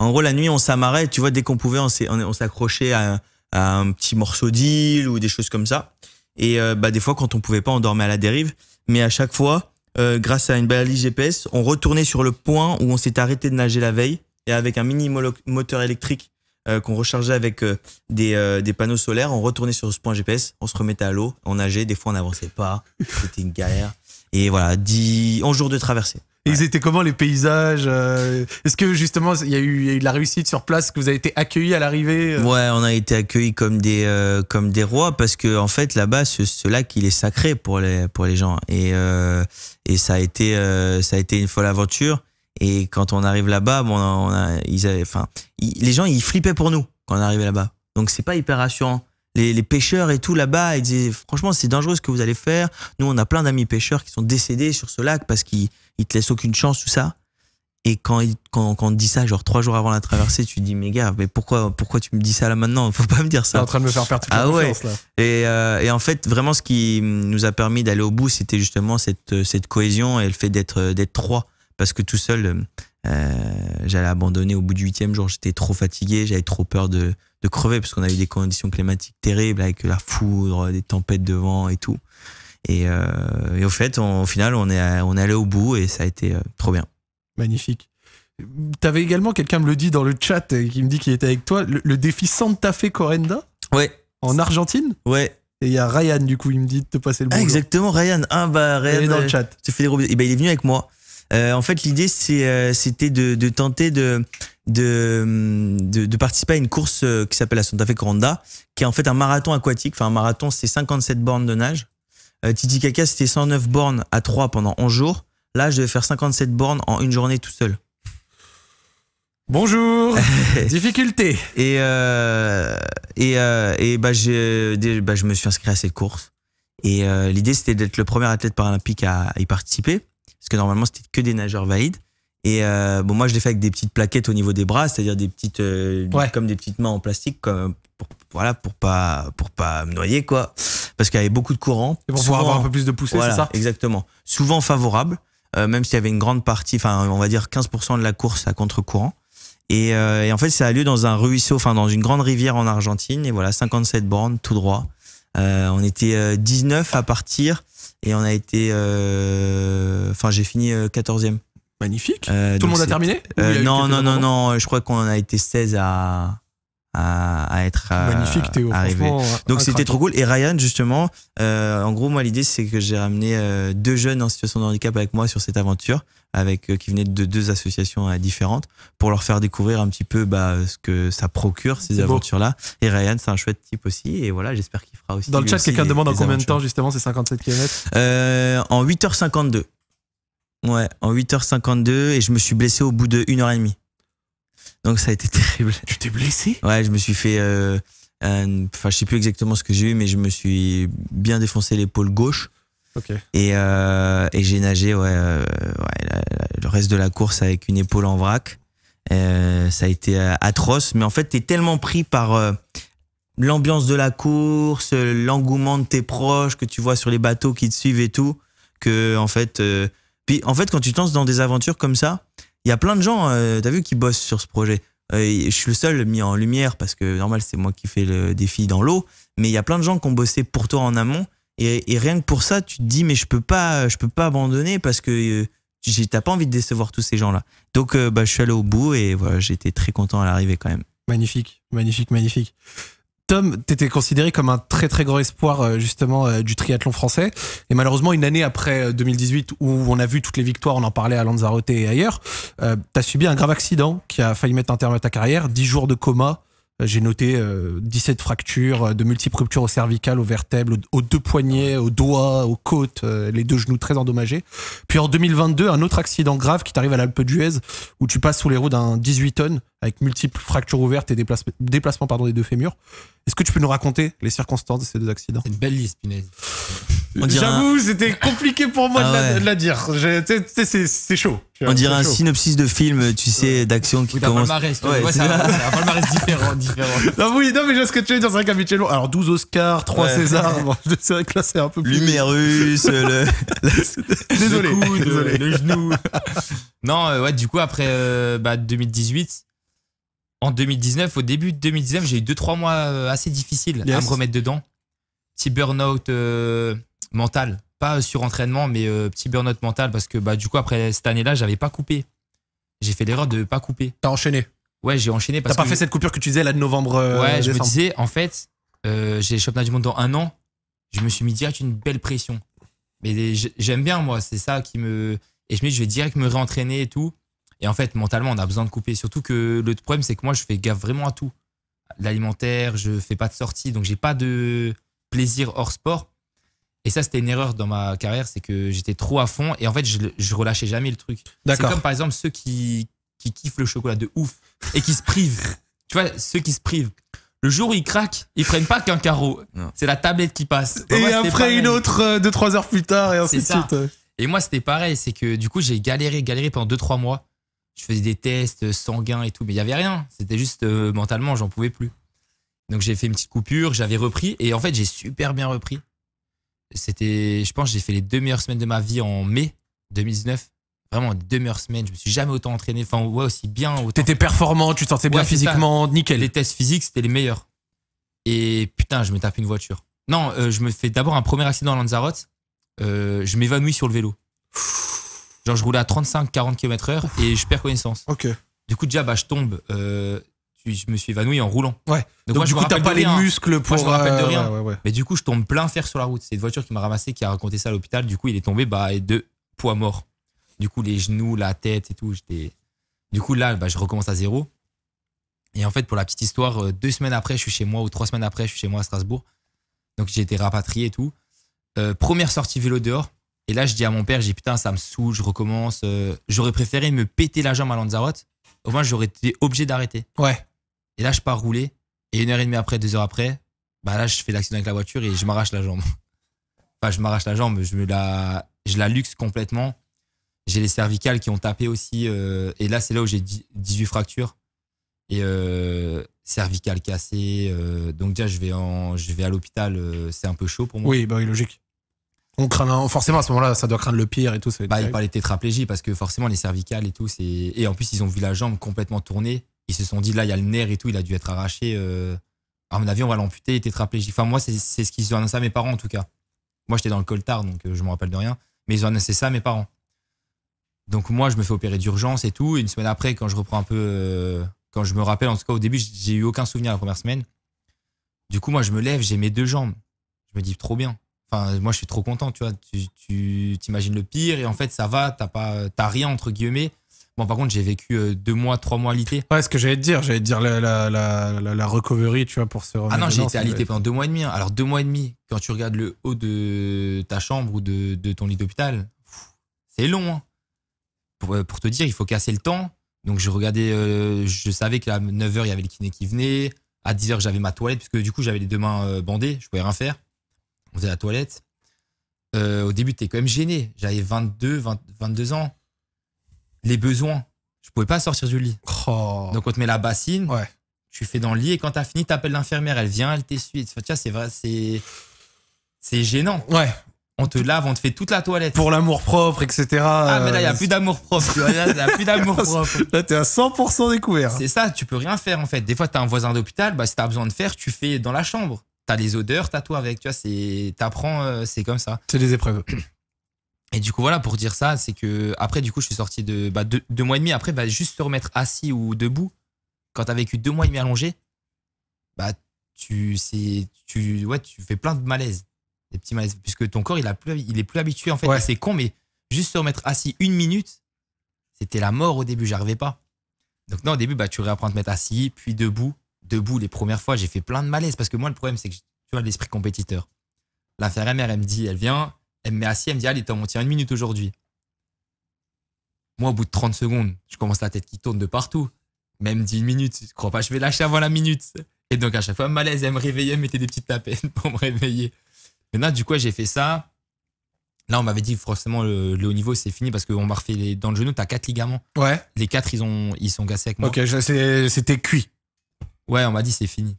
En gros, la nuit, on s'amarrait. Tu vois, dès qu'on pouvait, on s'accrochait à, un petit morceau d'île ou des choses comme ça. Et euh, bah, des fois, quand on pouvait pas, on dormait à la dérive. Mais à chaque fois, euh, grâce à une balise GPS, on retournait sur le point où on s'est arrêté de nager la veille. Et avec un mini moteur électrique euh, qu'on rechargeait avec des, panneaux solaires, on retournait sur ce point GPS, on se remettait à l'eau, on nageait. Des fois, on n'avançait pas. C'était une galère. Et voilà, 10, 11 jours de traversée ils étaient comment les paysages euh, Est-ce que justement il y, a eu de la réussite sur place que vous avez été accueillis à l'arrivée euh Ouais, on a été accueillis comme des euh, comme des rois parce que en fait là-bas ce, lac est sacré pour les pour les gens et et ça a été ça a été une folle aventure et quand on arrive là-bas bon on ils enfin les gens ils flippaient pour nous quand on arrivait là-bas donc c'est pas hyper rassurant les, pêcheurs et tout là-bas. Ils disaient, franchement, c'est dangereux ce que vous allez faire. Nous, on a plein d'amis pêcheurs qui sont décédés sur ce lac parce qu'ils ne te laissent aucune chance, tout ça. Et quand, quand, on dit ça, genre trois jours avant la traversée, tu te dis, mais gars, mais pourquoi, pourquoi tu me dis ça là maintenant Faut pas me dire ça. en train de me faire perdre toute ah ouais. Euh, et, en fait, vraiment, ce qui nous a permis d'aller au bout, c'était justement cette, cette cohésion et le fait d'être d'être trois. Parce que tout seul, euh, j'allais abandonner au bout du huitième jour, j'étais trop fatigué, j'avais trop peur de, de crever parce qu'on a eu des conditions climatiques terribles avec la foudre, des tempêtes de vent et tout. Et, euh, au fait, au final, on est, on allé au bout et ça a été euh, trop bien. Magnifique. T'avais également, quelqu'un me le dit dans le chat, euh, qui me dit qu'il était avec toi, le, défi Santa Fe Corenda. Ouais. En Argentine. Ouais. Et il y a Ryan, du coup, il me dit de te passer le ah, boulot. exactement, Ryan. Ah bah, Il est dans le chat. Tu eh ben, il est venu avec moi. Euh, en fait, l'idée, euh, c'était de, tenter de, de, participer à une course euh, qui s'appelle la Santa Fe Coranda, qui est en fait un marathon aquatique. Enfin, un marathon, c'est 57 bornes de nage. Euh, Titicaca, c'était 109 bornes à trois pendant 11 jours. Là, je devais faire 57 bornes en une journée tout seul. Bonjour. Difficulté. Et et, bah, je bah, je me suis inscrit à cette course. Et l'idée c'était d'être le premier athlète paralympique à, y participer parce que normalement c'était que des nageurs valides. Et euh, bon, moi je l'ai fait avec des petites plaquettes au niveau des bras, c'est-à-dire des petites, euh, comme des petites mains en plastique, comme pour, voilà, pour pas, pour pas me noyer quoi, parce qu'il y avait beaucoup de courant. Et pour avoir un peu plus de poussée, voilà, c'est ça Exactement. Souvent favorable, euh, même s'il y avait une grande partie, enfin on va dire 15% de la course à contre-courant. Et, et, en fait, ça a lieu dans un ruisseau, enfin dans une grande rivière en Argentine. Et voilà, 57 bornes, tout droit. on était 19 à partir et on a été. Euh, enfin, j'ai fini 14e. Euh, Magnifique. Euh, Tout le monde a terminé Non, non, non, non. Je crois qu'on a été 16 à à, être euh, magnifique Théo, arrivé. Donc c'était trop cool. Et Ryan justement, euh, en gros moi l'idée c'est que j'ai ramené euh, deux jeunes en situation de handicap avec moi sur cette aventure, avec qui venaient de deux associations différentes, pour leur faire découvrir un petit peu bah, ce que ça procure ces aventures là. Et Ryan c'est un chouette type aussi et voilà j'espère qu'il fera aussi. Dans le chat quelqu'un demande en combien de temps justement ces 57 km En 8h52. Ouais, en 8h52 et je me suis blessé au bout de 1h30. Donc ça a été terrible. Tu t'es blessé Ouais, je me suis fait. Euh, enfin, je sais plus exactement ce que j'ai eu, mais je me suis bien défoncé l'épaule gauche. Euh, et, j'ai nagé ouais, euh, le reste de la course avec une épaule en vrac. ça a été atroce, mais en fait, tu es tellement pris par l'ambiance de la course, l'engouement de tes proches que tu vois sur les bateaux qui te suivent et tout, que en fait, puis en fait, quand tu te dans des aventures comme ça, il y a plein de gens, tu euh, t'as vu, qui bossent sur ce projet. Euh, je suis le seul mis en lumière parce que normal, c'est moi qui fais le défi dans l'eau. Mais il y a plein de gens qui ont bossé pour toi en amont. Et, rien que pour ça, tu te dis, mais je peux pas, je peux pas abandonner parce que tu euh, t'as pas envie de décevoir tous ces gens-là. Donc, bah, je suis allé au bout et voilà, j'étais très content à l'arrivée quand même. Magnifique, magnifique, magnifique. Tom, t'étais considéré comme un très très grand espoir euh, justement euh, du triathlon français. Et malheureusement, une année après 2018 euh, où on a vu toutes les victoires, on en parlait à Lanzarote et ailleurs, t'as subi un grave accident qui a failli mettre un terme à ta carrière, 10 jours de coma. J'ai noté 17 fractures, de multiples ruptures au cervical, aux vertèbres, aux deux poignets, aux doigts, aux côtes, les deux genoux très endommagés. Puis en 2022, un autre accident grave qui t'arrive à l'Alpe d'Huez où tu passes sous les roues d'un 18 tonnes avec multiples fractures ouvertes et déplacements pardon, des deux fémurs. Est-ce que tu peux nous raconter les circonstances de ces deux accidents C'est une belle liste, punaise. J'avoue, c'était compliqué pour moi de, ah la, dire. C'est chaud. On dirait un synopsis de film, tu sais, d'action qui commence. c'est un, palmarès différent. différent. Non, oui, non, mais je ce que tu veux dire, c'est vrai qu'habituellement. Alors, 12 Oscars, 3 Césars, c'est vrai que là, c'est un peu plus. L'humérus, le. désolé, le coude, désolé. le genou. Non, euh, ouais, du coup, après 2018, euh, bah, en 2019, au début de 2019, j'ai eu deux trois mois euh, assez difficiles à me remettre dedans. Petit burn-out euh, mental, pas euh, sur entraînement, mais petit burn-out mental parce que bah, du coup, après cette année-là, j'avais pas coupé. J'ai fait l'erreur de pas couper. T'as enchaîné Ouais, j'ai enchaîné T'as pas fait cette coupure que tu disais là de novembre Ouais, je me disais, en fait, j'ai les championnat du monde dans un an. Je me suis mis direct une belle pression. Mais j'aime bien, moi, c'est ça qui me. Et je me dis, je vais direct me réentraîner et tout. Et en fait, mentalement, on a besoin de couper. Surtout que le problème, c'est que moi, je fais gaffe vraiment à tout. L'alimentaire, je fais pas de sortie, donc j'ai pas de plaisir hors sport. Et ça, c'était une erreur dans ma carrière, c'est que j'étais trop à fond et en fait, je, je relâchais jamais le truc. C'est comme par exemple ceux qui, qui kiffent le chocolat de ouf et qui se privent. tu vois, ceux qui se privent. Le jour où ils craquent, ils prennent pas qu'un carreau. C'est la tablette qui passe. et après une autre, euh, deux, trois heures plus tard et ainsi de suite. Et moi, c'était pareil. C'est que du coup, j'ai galéré, galéré pendant deux, trois mois je faisais des tests euh, sanguins et tout, mais il n'y avait rien. C'était juste euh, mentalement, j'en pouvais plus. Donc j'ai fait une petite coupure, j'avais repris, et en fait j'ai super bien repris. C'était, je pense, j'ai fait les deux meilleures semaines de ma vie en mai 2019. Vraiment, deux meilleures semaines. Je me suis jamais autant entraîné. Enfin, ouais, aussi bien. Tu T'étais performant, tu te sentais bien physiquement, nickel. Les tests physiques, c'était les meilleurs. Et putain, je me tape une voiture. Non, euh, je me fais d'abord un premier accident à Lanzarote. je m'évanouis sur le vélo. Genre, je roulais à 35-40 km/h et je perds connaissance. Ok. Du coup, déjà, bah, je tombe. Euh, je me suis évanoui en roulant. Ouais. Donc, du coup, t'as pas les muscles pour. poids. je me rappelle de euh, rien. Mais du coup, je tombe plein fer sur la route. C'est une voiture qui m'a ramassé, qui a raconté ça à l'hôpital. Du coup, il est tombé, bah, de poids mort. Du coup, les genoux, la tête et tout. Du coup, là, bah, je recommence à zéro. Et en fait, pour la petite histoire, euh, deux semaines après, je suis chez moi, ou trois semaines après, je suis chez moi à Strasbourg. Donc, j'ai été rapatrié et tout. première sortie vélo dehors. Et là, je dis à mon père, j'ai putain, ça me saoule, je recommence. Euh, j'aurais préféré me péter la jambe à Lanzarote. Au moins, j'aurais été obligé d'arrêter. Ouais. Et là, je pars rouler. Et une heure et demie après, deux heures après, bah là, je fais l'accident avec la voiture et je m'arrache la jambe. enfin, je m'arrache la jambe, je me la, je la luxe complètement. J'ai les cervicales qui ont tapé aussi. Euh, et là, c'est là où j'ai 18 fractures. Et euh, cervicales cassées. Euh, donc, déjà, je vais, en, je vais à l'hôpital. c'est un peu chaud pour moi. Oui, bah oui, logique. On craint, forcément, à ce moment-là, ça doit craindre le pire et tout. Bah, il parlait de tétraplégie parce que forcément, les cervicales et tout, Et en plus, ils ont vu la jambe complètement tournée. Ils se sont dit, là, il y a le nerf et tout, il a dû être arraché. Euh, à mon avis, on va l'amputer, tétraplégie. Enfin, moi, c'est ce qu'ils ont annoncé à mes parents, en tout cas. Moi, j'étais dans le coltard, donc euh, je me rappelle de rien. Mais ils ont annoncé ça à mes parents. Donc, moi, je me fais opérer d'urgence et tout. une semaine après, quand je reprends un peu. Euh, quand je me rappelle, en tout cas, au début, j'ai eu aucun souvenir la première semaine. Du coup, moi, je me lève, j'ai mes deux jambes. Je me dis, trop bien moi, je suis trop content, tu vois. Tu t'imagines le pire et en fait, ça va, t'as pas, t'as rien entre guillemets. Bon, par contre, j'ai vécu euh, deux mois, trois mois alité. Ouais, ce que j'allais te dire, j'allais te dire la, recovery, tu vois, pour se remettre. Ah non, j'ai été alité pendant deux mois et demi. Hein. Alors, deux mois et demi, quand tu regardes le haut de ta chambre ou de, ton lit d'hôpital, c'est long. Hein. Euh, pour, te dire, il faut casser le temps. Donc, je regardais, euh, je savais qu'à 9h, il y avait le kiné qui venait. À 10h, j'avais ma toilette, puisque du coup, j'avais les deux mains bandées, je pouvais rien faire on faisait la toilette. Euh, au début, t'es quand même gêné. J'avais 22, 22 ans. Les besoins. Je pouvais pas sortir du lit. Oh. Donc, on te met la bassine. Ouais. Tu fais dans le lit et quand t'as fini, t'appelles l'infirmière. Elle vient, elle t'essuie. c'est vrai, c'est. C'est gênant. Ouais. On te lave, on te fait toute la toilette. Pour l'amour propre, etc. Ah, mais là, il n'y a plus d'amour propre. Tu y a plus d'amour propre. Là, t'es à 100% découvert. C'est ça, tu peux rien faire, en fait. Des fois, t'as un voisin d'hôpital, bah, si t'as besoin de faire, tu fais dans la chambre t'as les odeurs, t'as tout avec, tu vois, c'est, t'apprends, euh, c'est comme ça. C'est des épreuves. Et du coup, voilà, pour dire ça, c'est que après, du coup, je suis sorti de bah, deux, mois et demi. Après, bah, juste se remettre assis ou debout, quand t'as vécu deux mois et demi allongé, bah, tu, tu, ouais, tu fais plein de malaises, des petits malaises, puisque ton corps, il, a plus, il est plus habitué, en fait. C'est con, mais juste se remettre assis une minute, c'était la mort au début, j'arrivais pas. Donc, non, au début, bah, tu réapprends à te mettre assis, puis debout, debout les premières fois, j'ai fait plein de malaise parce que moi, le problème, c'est que tu vois, l'esprit compétiteur. L'infirmière, elle me dit, elle vient, elle me met assis, elle me dit, allez, t'en mon une minute aujourd'hui. Moi, au bout de 30 secondes, je commence la tête qui tourne de partout. Mais elle me dit une minute, je crois pas, je vais lâcher avant la minute. Et donc, à chaque fois, malaise, elle me réveillait, elle mettait des petites tapettes pour me réveiller. là, du coup, j'ai fait ça. Là, on m'avait dit, forcément, le, haut niveau, c'est fini parce qu'on m'a refait dans le genou, t'as quatre ligaments. Ouais. Les quatre, ils, ont, ils sont cassés avec moi. Ok, c'était cuit. Ouais, on m'a dit c'est fini.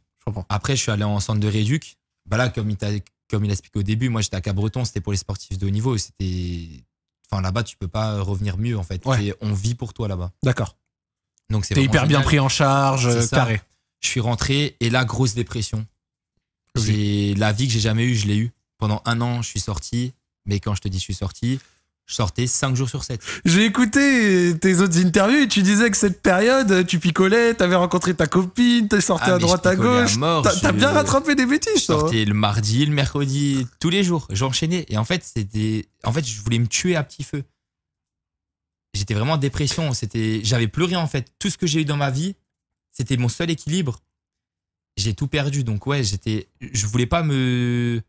Après, je suis allé en centre de rééduc. Bah là, comme il, comme il a expliqué au début, moi j'étais à Cabreton, c'était pour les sportifs de haut niveau. C'était. Enfin, là-bas, tu peux pas revenir mieux en fait. on vit pour toi là-bas. D'accord. Donc c'est hyper bien pris en charge, euh, carré. Je suis rentré et là, grosse dépression. J'ai la vie que j'ai jamais eue, je l'ai eue. Pendant un an, je suis sorti. Mais quand je te dis je suis sorti, je sortais 5 jours sur 7. J'ai écouté tes autres interviews et tu disais que cette période, tu picolais, t'avais rencontré ta copine, t'es sorti ah, à droite à gauche. T'as bien rattrapé des bêtises, Je sortais le mardi, le mercredi, tous les jours. J'enchaînais. Et en fait, c'était. En fait, je voulais me tuer à petit feu. J'étais vraiment en dépression. C'était... J'avais pleuré, en fait. Tout ce que j'ai eu dans ma vie, c'était mon seul équilibre. J'ai tout perdu. Donc, ouais, j'étais. Je voulais pas me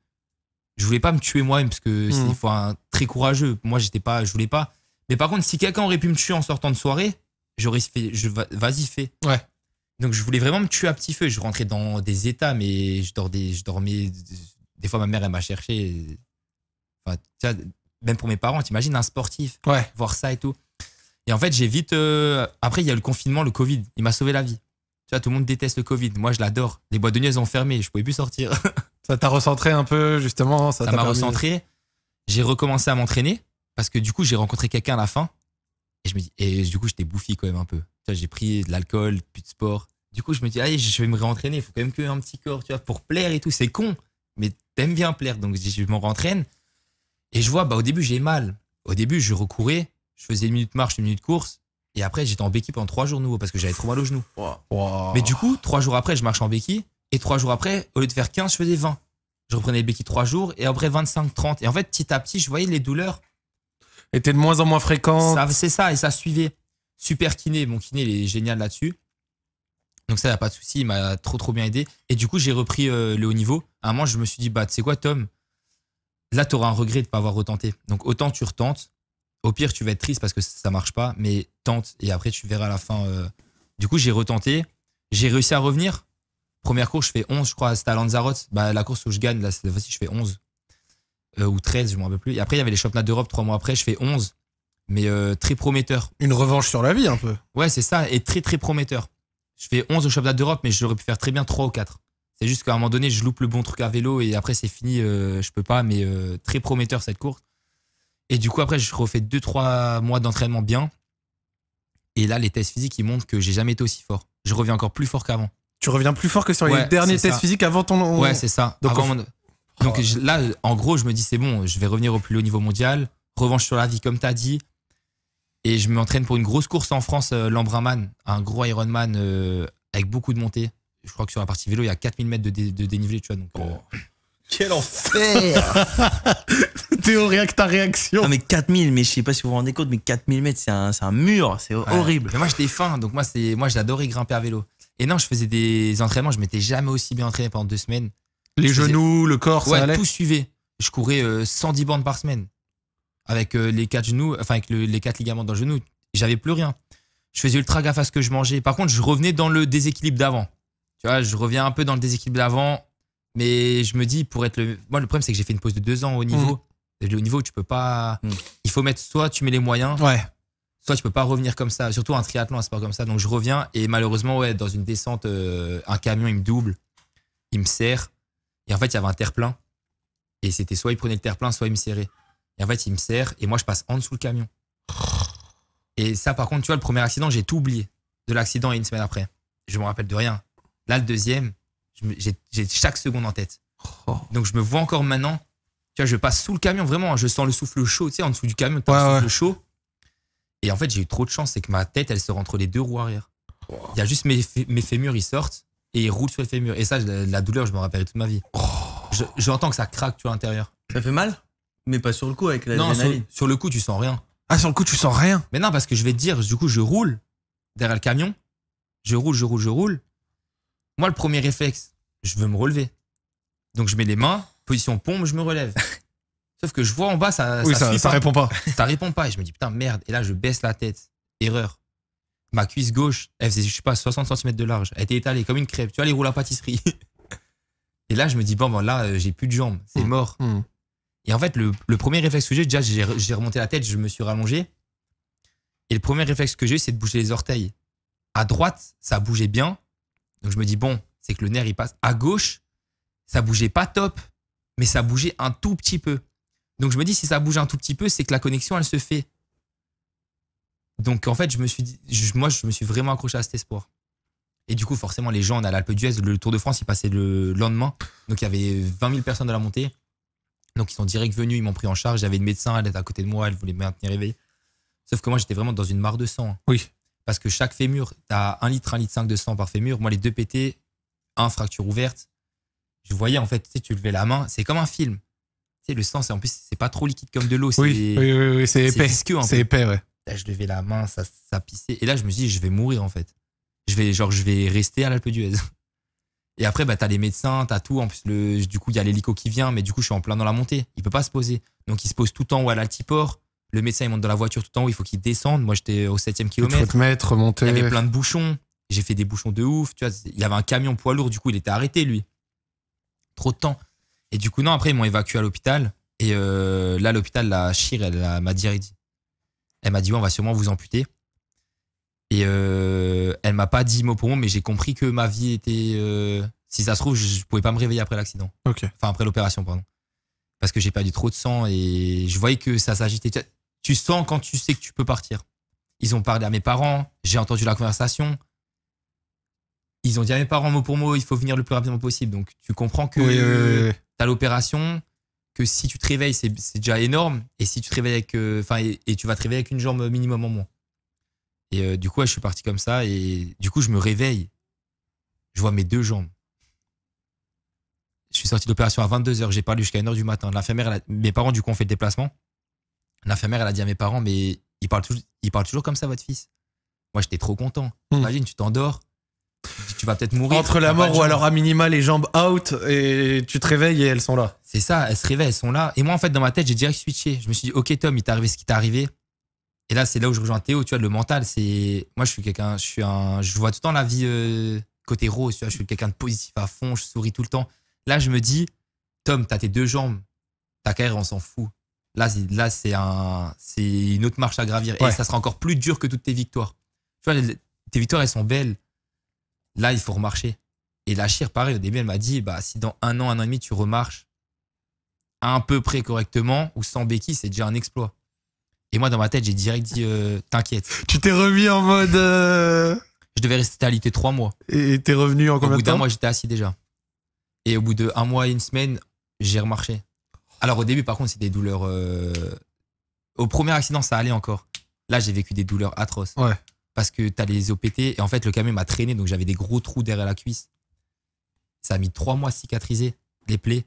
je voulais pas me tuer moi-même parce que c'est mmh. faut un très courageux. Moi, j'étais pas, je voulais pas. Mais par contre, si quelqu'un aurait pu me tuer en sortant de soirée, j'aurais fait, je vas-y fais. Ouais. Donc je voulais vraiment me tuer à petit feu. Je rentrais dans des états, mais je dormais, je dormais. Des fois, ma mère elle m'a cherché. Enfin, même pour mes parents, t'imagines un sportif, ouais. voir ça et tout. Et en fait, j'ai vite. Euh, après, il y a le confinement, le Covid. Il m'a sauvé la vie. Tu vois, tout le monde déteste le Covid. Moi, je l'adore. Les boîtes de nuit, elles ont fermé. Je pouvais plus sortir. Ça t'a recentré un peu, justement. Ça m'a recentré. J'ai recommencé à m'entraîner parce que du coup, j'ai rencontré quelqu'un à la fin. Et, du coup, j'étais bouffi quand même un peu. J'ai pris de l'alcool, plus de sport. Du coup, je me dis, allez, je vais me réentraîner. Il faut quand même que un petit corps, tu vois, pour plaire et tout. C'est con, mais t'aimes bien plaire. Donc, je m'en rentraîne. Et je vois, bah, au début, j'ai mal. Au début, je recourais. Je faisais une minute marche, une minute course. Et après, j'étais en béquille pendant trois jours nouveau parce que j'avais trop mal au genou. Mais du coup, trois jours après, je marche en béquille. Et trois jours après, au lieu de faire 15, je faisais 20. Je reprenais les béquilles trois jours et après 25, 30. Et en fait, petit à petit, je voyais les douleurs. Étaient de moins en moins fréquentes. C'est ça, et ça suivait. Super kiné, mon kiné, il est génial là-dessus. Donc ça, n'y a pas de souci, il m'a trop trop bien aidé. Et du coup, j'ai repris euh, le haut niveau. À un moment, je me suis dit, bah, tu sais quoi, Tom, là, tu auras un regret de ne pas avoir retenté. Donc autant tu retentes, au pire, tu vas être triste parce que ça marche pas, mais tente et après, tu verras à la fin. Euh. Du coup, j'ai retenté, j'ai réussi à revenir. Première course, je fais 11, je crois, c'était à Lanzarote. Bah, la course où je gagne, là, cette fois-ci, je fais 11. Euh, ou 13, je m'en rappelle plus. après, il y avait les championnats d'Europe trois mois après, je fais 11. Mais euh, très prometteur. Une revanche sur la vie, un peu. Ouais, c'est ça, et très, très prometteur. Je fais 11 au championnat d'Europe, mais j'aurais pu faire très bien 3 ou 4. C'est juste qu'à un moment donné, je loupe le bon truc à vélo et après, c'est fini, je euh, je peux pas, mais très prometteur cette course. Et du coup, après, je refais 2-3 mois d'entraînement bien. Et là, les tests physiques, ils montrent que j'ai jamais été aussi fort. Je reviens encore plus fort qu'avant tu reviens plus fort que sur les derniers tests physiques avant ton. Ouais, c'est ça. Donc, là, en gros, je me dis, c'est bon, je vais revenir au plus haut niveau mondial. Revanche sur la vie, comme t'as dit. Et je m'entraîne pour une grosse course en France, euh, un gros Ironman euh, avec beaucoup de montées. Je crois que sur la partie vélo, il y a 4000 mètres de, dénivelé, tu vois. Donc, euh. oh. Quel enfer Théo, que ta réaction. Non, mais 4000, mais je sais pas si vous vous rendez compte, mais 4000 mètres, c'est un, un, mur, c'est horrible. moi, j'étais fin, donc moi, moi j'adorais grimper à vélo. Et non, je faisais des entraînements, je m'étais jamais aussi bien entraîné pendant deux semaines. Les genoux, le corps, tout suivait. Je courais 110 euh, bandes par semaine avec euh, les quatre genoux, enfin avec les quatre ligaments dans le genou. J'avais plus rien. Je faisais ultra gaffe à ce que je mangeais. Par contre, je revenais dans le déséquilibre d'avant. Tu vois, je reviens un peu dans le déséquilibre d'avant, mais je me dis pour être le. Moi, le problème c'est que j'ai fait une pause de deux ans au niveau. Au mmh. Le niveau, tu peux pas. Mmh. Il faut mettre soit tu mets les moyens, ouais. Soit tu peux pas revenir comme ça, surtout un triathlon, un sport comme ça. Donc je reviens et malheureusement, ouais, dans une descente, euh, un camion, il me double, il me serre. Et en fait, il y avait un terre-plein. Et c'était soit il prenait le terre-plein, soit il me serrait. Et en fait, il me serre et moi, je passe en dessous le camion. Et ça, par contre, tu vois, le premier accident, j'ai tout oublié de l'accident et une semaine après. Je me rappelle de rien. Là, le deuxième, j'ai chaque seconde en tête. Donc, je me vois encore maintenant. Tu vois, je passe sous le camion, vraiment. Je sens le souffle chaud, tu sais, en dessous du camion, le chaud. Et en fait, j'ai eu trop de chance, c'est que ma tête, elle se rentre les deux roues arrière. Il y a juste mes, fémurs, ils sortent et ils roulent sur les fémurs. Et ça, la, douleur, je m'en rappelle toute ma vie. Oh. J'entends que ça craque, tu vois, à l'intérieur. Ça fait mal Mais pas sur le coup avec la Non, sur, le coup, tu sens rien. Ah, sur le coup, tu sens rien Mais non, parce que je vais te dire, du coup, je roule derrière le camion. Je roule, je roule, je roule. Moi, le premier réflexe, je veux me relever. Donc, je mets les mains, position pompe, je me relève. Sauf que je vois en bas, ça. ça, hein. répond pas. ça répond pas. Et je me dis, putain, merde. Et là, je baisse la tête. Erreur. Ma cuisse gauche, elle faisait, je sais pas, 60 cm de large. Elle était étalée comme une crêpe. Tu vois, les roule à pâtisserie. et là, je me dis, bon, ben là, euh, j'ai plus de jambes. C'est hmm. mort. Hmm. Et en fait, le, le premier réflexe que j'ai, déjà, j'ai remonté la tête, je me suis rallongé. Et le premier réflexe que j'ai, c'est de bouger les orteils. À droite, ça bougeait bien. Donc je me dis, bon, c'est que le nerf, il passe. À gauche, ça bougeait pas top, mais ça bougeait un tout petit peu. Donc je me dis, si ça bouge un tout petit peu, c'est que la connexion, elle se fait. Donc en fait, je me suis dit, moi, je me suis vraiment accroché à cet espoir. Et du coup, forcément, les gens, on à l'Alpe d'Huez, le Tour de France, il passait le lendemain. Donc il y avait 20 000 personnes à la montée. Donc ils sont direct venus, ils m'ont pris en charge. J'avais une médecin, elle était à côté de moi, elle voulait me maintenir éveillé. Sauf que moi, j'étais vraiment dans une mare de sang. Hein. Oui. Parce que chaque fémur, tu as un litre, un litre cinq de sang par fémur. Moi, les deux pétés, un fracture ouverte. Je voyais, en fait, tu, sais, tu levais la main, c'est comme un film sais, le sang, c'est en plus, c'est pas trop liquide comme de l'eau. Oui, oui, c'est épais. C'est épais, ouais. je levais la main, ça, ça pissait. Et là, je me suis dit, je vais mourir, en fait. Je vais, genre, je vais rester à l'Alpe d'Huez. Et après, bah, t'as les médecins, t'as tout. En plus, du coup, il y a l'hélico qui vient, mais du coup, je suis en plein dans la montée. Il peut pas se poser. Donc, il se pose tout en haut à l'altiport. Le médecin, il monte dans la voiture tout en haut. Il faut qu'il descende. Moi, j'étais au 7 kilomètre. Il Il y avait plein de bouchons. J'ai fait des bouchons de ouf. Tu vois, il y avait un camion poids lourd. Du coup, il était arrêté, lui. Trop de temps. Et du coup, non, après, ils m'ont évacué à l'hôpital. Et euh, là, l'hôpital, la Chire, elle, m'a dit, elle m'a dit, on va sûrement vous amputer. Et euh, elle m'a pas dit mot pour mot, mais j'ai compris que ma vie était. Euh, si ça se trouve, je, pouvais pas me réveiller après l'accident. Enfin, après l'opération, pardon. Parce que j'ai perdu trop de sang et je voyais que ça s'agitait. Tu sens quand tu sais que tu peux partir. Ils ont parlé à mes parents, j'ai entendu la conversation. Ils ont dit à mes parents mot pour mot, il faut venir le plus rapidement possible. Donc tu comprends que t'as l'opération que si tu te réveilles, c'est déjà énorme. Et si tu te réveilles avec. Euh, enfin, et, tu vas te réveiller avec une jambe minimum en moins. Et euh, du coup, je suis parti comme ça. Et du coup, je me réveille. Je vois mes deux jambes je suis sorti d'opération à 22h, j'ai parlé jusqu'à 1h du matin. L'infirmière, mes parents, du coup, ont fait le déplacement. L'infirmière, elle a dit à mes parents, mais il parle, toujours, toujours comme ça, votre fils. Moi, j'étais trop content. Mmh. Imagine, tu t'endors, tu vas peut-être mourir. Entre la mort ou alors à minima les jambes out et tu te réveilles et elles sont là. C'est ça, elles se réveillent, elles sont là. Et moi en fait dans ma tête j'ai direct switché. Je me suis dit ok Tom il t'est arrivé ce qui t'est arrivé. Et là c'est là où je rejoins Théo, tu vois le mental c'est moi je suis quelqu'un, je suis un, je vois tout le temps la vie euh, côté rose, tu vois, je suis quelqu'un de positif à fond, je souris tout le temps. Là je me dis Tom t'as tes deux jambes, ta carrière on s'en fout. Là c'est là c'est un, c'est une autre marche à gravir et ça sera encore plus dur que toutes tes victoires. Tu vois tes victoires elles sont belles là, il faut remarcher. Et la chire, pareil, au début, elle m'a dit, bah, si dans un an, un an et demi, tu remarches à un peu près correctement ou sans béquille, c'est déjà un exploit. Et moi, dans ma tête, j'ai direct dit, euh, t'inquiète. Tu t'es remis en mode. Euh, Je devais rester l'IT trois mois. Et t'es revenu en combien de Au bout d'un mois, j'étais assis déjà. Et au bout de un mois et une semaine, j'ai remarché. Alors au début, par contre, c'était des douleurs. Euh, au premier accident, ça allait encore. Là, j'ai vécu des douleurs atroces. Ouais parce que tu as les OPT. Et en fait, le camion m'a traîné, donc j'avais des gros trous derrière la cuisse. Ça a mis trois mois à cicatriser, les plaies.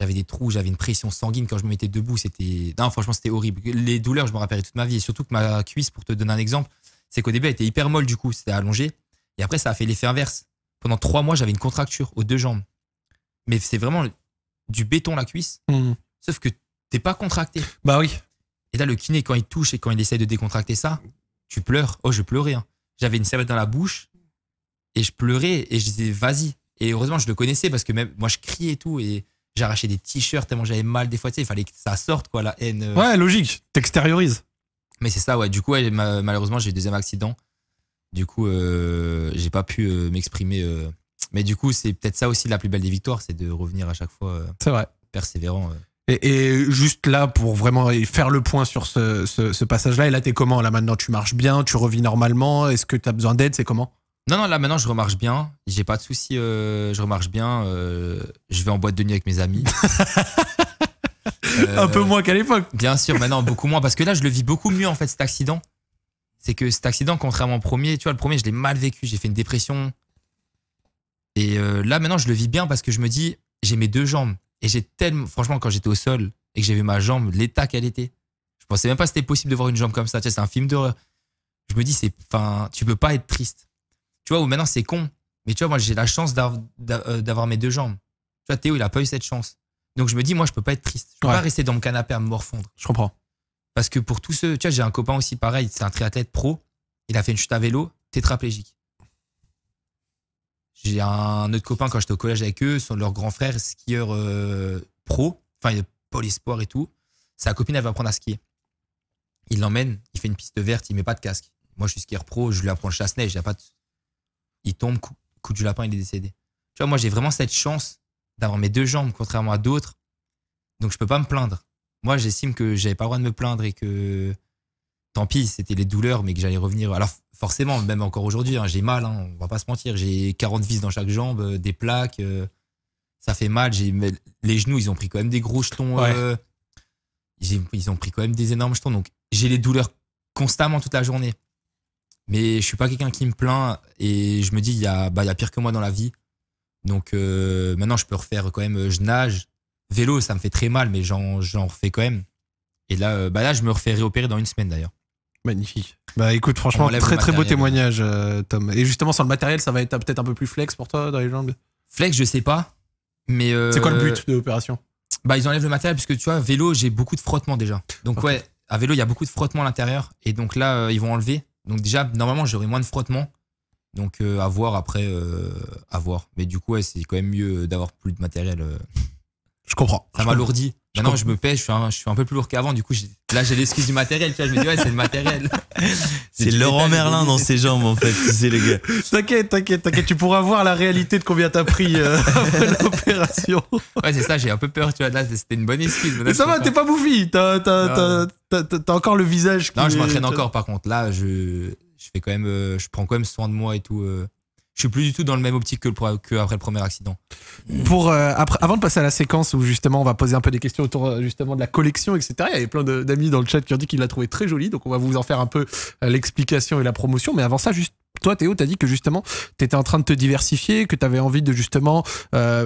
J'avais des trous, j'avais une pression sanguine quand je me mettais debout. C'était. Non, franchement, c'était horrible. Les douleurs, je me rappellerai toute ma vie. Et surtout que ma cuisse, pour te donner un exemple, c'est qu'au début, elle était hyper molle, du coup, c'était allongé. Et après, ça a fait l'effet inverse. Pendant trois mois, j'avais une contracture aux deux jambes. Mais c'est vraiment du béton la cuisse. Mmh. Sauf que t'es pas contracté. Bah oui. Et là, le kiné, quand il touche et quand il essaie de décontracter ça, tu pleures. Oh, je pleurais. Hein. J'avais une serviette dans la bouche et je pleurais et je disais vas-y. Et heureusement, je le connaissais parce que même moi, je criais et tout et j'arrachais des t-shirts tellement j'avais mal des fois. il fallait que ça sorte quoi, la haine. Euh. Ouais, logique. T'extériorises. Mais c'est ça, ouais. Du coup, malheureusement, j'ai eu le deuxième accident. Du coup, euh, j'ai pas pu euh, m'exprimer. Euh. Mais du coup, c'est peut-être ça aussi la plus belle des victoires, c'est de revenir à chaque fois. vrai. Persévérant. Et, juste là, pour vraiment faire le point sur ce, passage-là, et là, t'es comment Là, maintenant, tu marches bien, tu revis normalement, est-ce que t'as besoin d'aide C'est comment Non, non, là, maintenant, je remarche bien, j'ai pas de soucis, euh, je remarche bien, euh, je vais en boîte de nuit avec mes amis. Euh, Un peu moins qu'à l'époque. Bien sûr, maintenant, beaucoup moins, parce que là, je le vis beaucoup mieux, en fait, cet accident. C'est que cet accident, contrairement au premier, tu vois, le premier, je l'ai mal vécu, j'ai fait une dépression. Et là, maintenant, je le vis bien parce que je me dis, j'ai mes deux jambes et j'ai tellement, franchement, quand j'étais au sol et que j'avais ma jambe, l'état qu'elle était, je pensais même pas que c'était possible de voir une jambe comme ça. Tu sais, c'est un film d'horreur. Je me dis, c'est, enfin, tu peux pas être triste. Tu vois, ou maintenant c'est con. Mais tu vois, moi j'ai la chance euh, d'avoir mes deux jambes. Tu vois, Théo, il a pas eu cette chance. Donc je me dis, moi je peux pas être triste. Je peux pas rester dans mon canapé à me morfondre. Je comprends. Parce que pour tous ceux, tu vois, j'ai un copain aussi pareil, c'est un triathlète pro. Il a fait une chute à vélo, tétraplégique. J'ai un autre copain, quand j'étais au collège avec eux, son, leur grand frère, skieur euh, pro, enfin, il est et tout. Sa copine, elle veut apprendre à skier. Il l'emmène, il fait une piste verte, il met pas de casque. Moi, je suis skieur pro, je lui apprends le chasse-neige, il a pas Il tombe, coup, du lapin, il est décédé. Tu vois, moi, j'ai vraiment cette chance d'avoir mes deux jambes, contrairement à d'autres. Donc, je peux pas me plaindre. Moi, j'estime que j'avais pas le droit de me plaindre et que tant pis, c'était les douleurs, mais que j'allais revenir. Alors forcément, même encore aujourd'hui, hein, j'ai mal, hein, on va pas se mentir. J'ai 40 vis dans chaque jambe, euh, des plaques, euh, ça fait mal. J'ai les genoux, ils ont pris quand même des gros jetons. Euh, ils ont pris quand même des énormes jetons. Donc j'ai les douleurs constamment toute la journée. Mais je suis pas quelqu'un qui me plaint et je me dis il y a bah, pire que moi dans la vie. Donc maintenant je peux refaire quand même. Je nage, vélo, ça me fait très mal, mais j'en j'en refais quand même. Et là bah là je me refais réopérer dans une semaine d'ailleurs. Magnifique. Bah écoute, franchement, très très beau témoignage, euh, Tom. Et justement, sur le matériel, ça va être peut-être un peu plus flex pour toi dans les jambes Flex, je sais pas. Mais euh, C'est quoi le but de l'opération Bah, ils enlèvent le matériel, puisque tu vois, vélo, j'ai beaucoup de frottement déjà. Donc, ouais, à vélo, il y a beaucoup de frottements à l'intérieur. Et donc là, euh, ils vont enlever. Donc, déjà, normalement, j'aurai moins de frottement. Donc, à voir après, à voir. Mais du coup, ouais, c'est quand même mieux d'avoir plus de matériel. Je comprends. Ça m'alourdit. Maintenant, je, me pèse, je suis, un, peu plus lourd qu'avant. Du coup, là, j'ai l'excuse du matériel. Tu vois, je me dis, ouais, c'est le matériel. C'est Laurent Merlin dans ses jambes, en fait. les gars. T'inquiète, t'inquiète, t'inquiète. Tu pourras voir la réalité de combien t'as pris euh, après l'opération. Ouais, c'est ça. J'ai un peu peur. Tu vois, là, c'était une bonne excuse. Mais ça va, t'es pas bouffi. T'as encore le visage. non, je m'entraîne encore, par contre. Là, je, je fais quand même, euh, je prends quand même soin de moi et tout. Euh je suis plus du tout dans le même optique que, le, que après le premier accident. Pour euh, après, avant de passer à la séquence où justement on va poser un peu des questions autour euh, justement de la collection, etc. Il y avait plein d'amis dans le chat qui ont dit qu'ils l'a trouvé très jolie, donc on va vous en faire un peu euh, l'explication et la promotion. Mais avant ça, juste toi Théo, t'as dit que justement t'étais en train de te diversifier, que t'avais envie de justement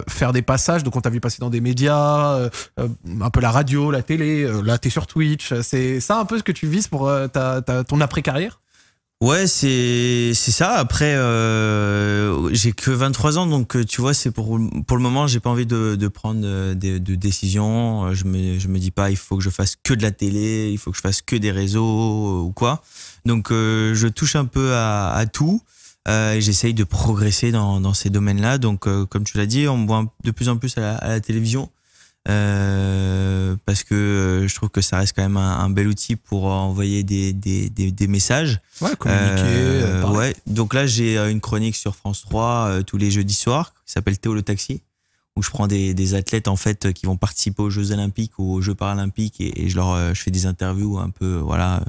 faire des passages. Donc on t'a vu passer dans des médias, un peu la radio, la télé. là t'es sur Twitch. C'est ça un peu ce que tu vises pour ta, ta, ton après carrière. Ouais, c'est c'est ça. Après, euh, j'ai que 23 ans, donc euh, tu vois, c'est pour pour le moment, j'ai pas envie de, de prendre euh, des de décisions. Euh, je me je me dis pas, il faut que je fasse que de la télé, il faut que je fasse que des réseaux ou quoi. Donc, je touche un peu à, à tout. Euh, et j'essaye de progresser dans, dans ces domaines-là. Donc, comme tu l'as dit, on me voit de plus en plus à la télévision. Euh, parce que euh, je trouve que ça reste quand même un, bel outil pour euh, envoyer des, messages. Ouais, communiquer. Donc là, j'ai une chronique sur France 3 tous les jeudis soirs qui s'appelle Théo le taxi, où je prends des, athlètes en fait qui vont participer aux Jeux Olympiques ou aux Jeux Paralympiques et, je leur je fais des interviews un peu voilà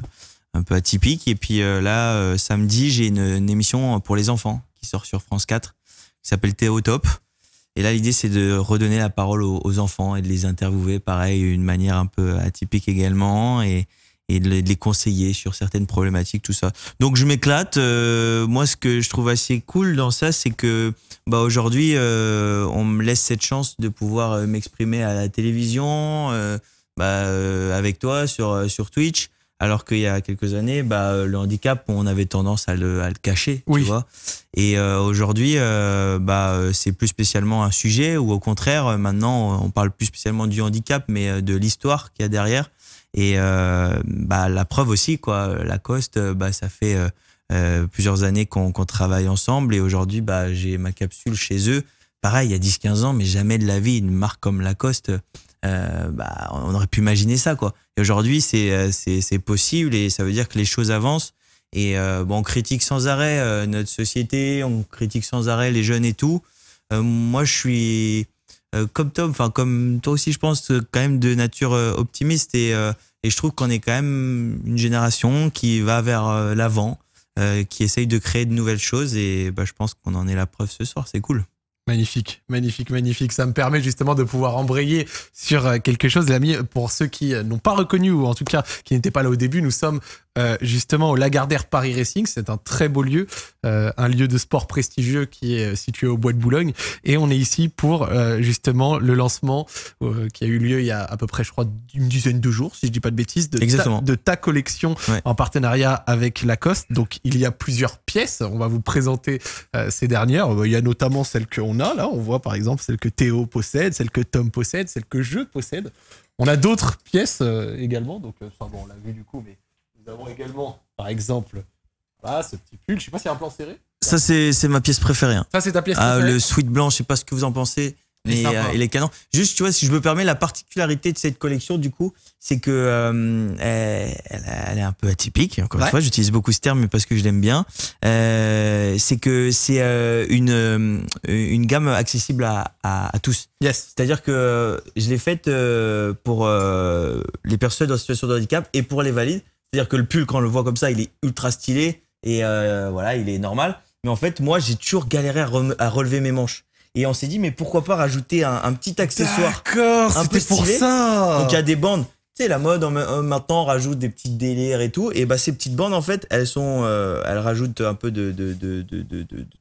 un peu atypiques. Et puis là, samedi, j'ai une, une, émission pour les enfants qui sort sur France 4 qui s'appelle Théo Top. Et là, l'idée, c'est de redonner la parole aux, enfants et de les interviewer, pareil, d'une manière un peu atypique également, et, et de, les, conseiller sur certaines problématiques, tout ça. Donc, je m'éclate. Euh, moi, ce que je trouve assez cool dans ça, c'est que bah, aujourd'hui, euh, on me laisse cette chance de pouvoir euh, m'exprimer à la télévision, bah, avec toi, sur, sur Twitch. Alors qu'il y a quelques années, bah, euh, le handicap, on avait tendance à le, cacher, tu Et euh, aujourd'hui, euh, bah, c'est plus spécialement un sujet, ou au contraire, maintenant, on parle plus spécialement du handicap, mais de l'histoire qu'il y a derrière. Et bah, la preuve aussi, quoi. Lacoste, bah, ça fait plusieurs années qu'on travaille ensemble, et aujourd'hui, j'ai ma capsule chez eux. Pareil, il y a 10-15 ans, mais jamais de la vie, une marque comme Lacoste euh, bah, on aurait pu imaginer ça quoi. Et aujourd'hui euh, c'est possible et ça veut dire que les choses avancent. Et euh, bon, on critique sans arrêt notre société, on critique sans arrêt les jeunes et tout. moi je suis comme Tom, enfin comme toi aussi je pense quand même de nature optimiste et je trouve qu'on est quand même une génération qui va vers l'avant, qui essaye de créer de nouvelles choses et bah, je pense qu'on en est la preuve ce soir. C'est cool. Magnifique, magnifique, magnifique. Ça me permet justement de pouvoir embrayer sur euh, quelque chose, l'ami. Pour ceux qui euh, n'ont pas reconnu ou en tout cas qui n'étaient pas là au début, nous sommes euh, justement au Lagardère Paris Racing. C'est un très beau lieu, euh, un lieu de sport prestigieux qui est euh, situé au Bois de Boulogne. Et on est ici pour justement le lancement qui a eu lieu il y a à peu près, je crois, une dizaine de jours, si je dis pas de bêtises, de, Ta, collection en partenariat avec Lacoste. Mm. Donc il y a plusieurs pièces. On va vous présenter ces dernières. Il y a notamment celle qu'on a là. On voit par exemple celle que Théo possède, celle que Tom possède, celle que je possède. On a d'autres pièces également, donc ça, bon, on l'a vu du coup, mais bah, également, par exemple, ce petit pull. Je sais pas si c'est un plan serré. Ça, c'est ma pièce préférée. Hein. Ça, c'est ta pièce ah, préférée. Le sweat blanc, je sais pas ce que vous en pensez. et les canons. Juste, tu vois, si je me permets, la particularité de cette collection, du coup, c'est que euh, elle, elle, est un peu atypique. Encore une fois, j'utilise beaucoup ce terme, parce que je l'aime bien. Euh, c'est que c'est euh, une une gamme accessible à, tous. C'est-à-dire que je l'ai faite pour les personnes en situation de handicap et pour les valides. C'est-à-dire que le pull, quand on le voit comme ça, il est ultra stylé et euh, voilà, il est normal. Mais en fait, moi, j'ai toujours galéré à, relever mes manches. Et on s'est dit, mais pourquoi pas rajouter un, petit accessoire un peu stylé. pour ça. Donc il y a des bandes. Tu sais, la mode maintenant rajoute des petites délires et tout. Et bah ces petites bandes, en fait, elles sont, euh, elles rajoutent un peu de, de,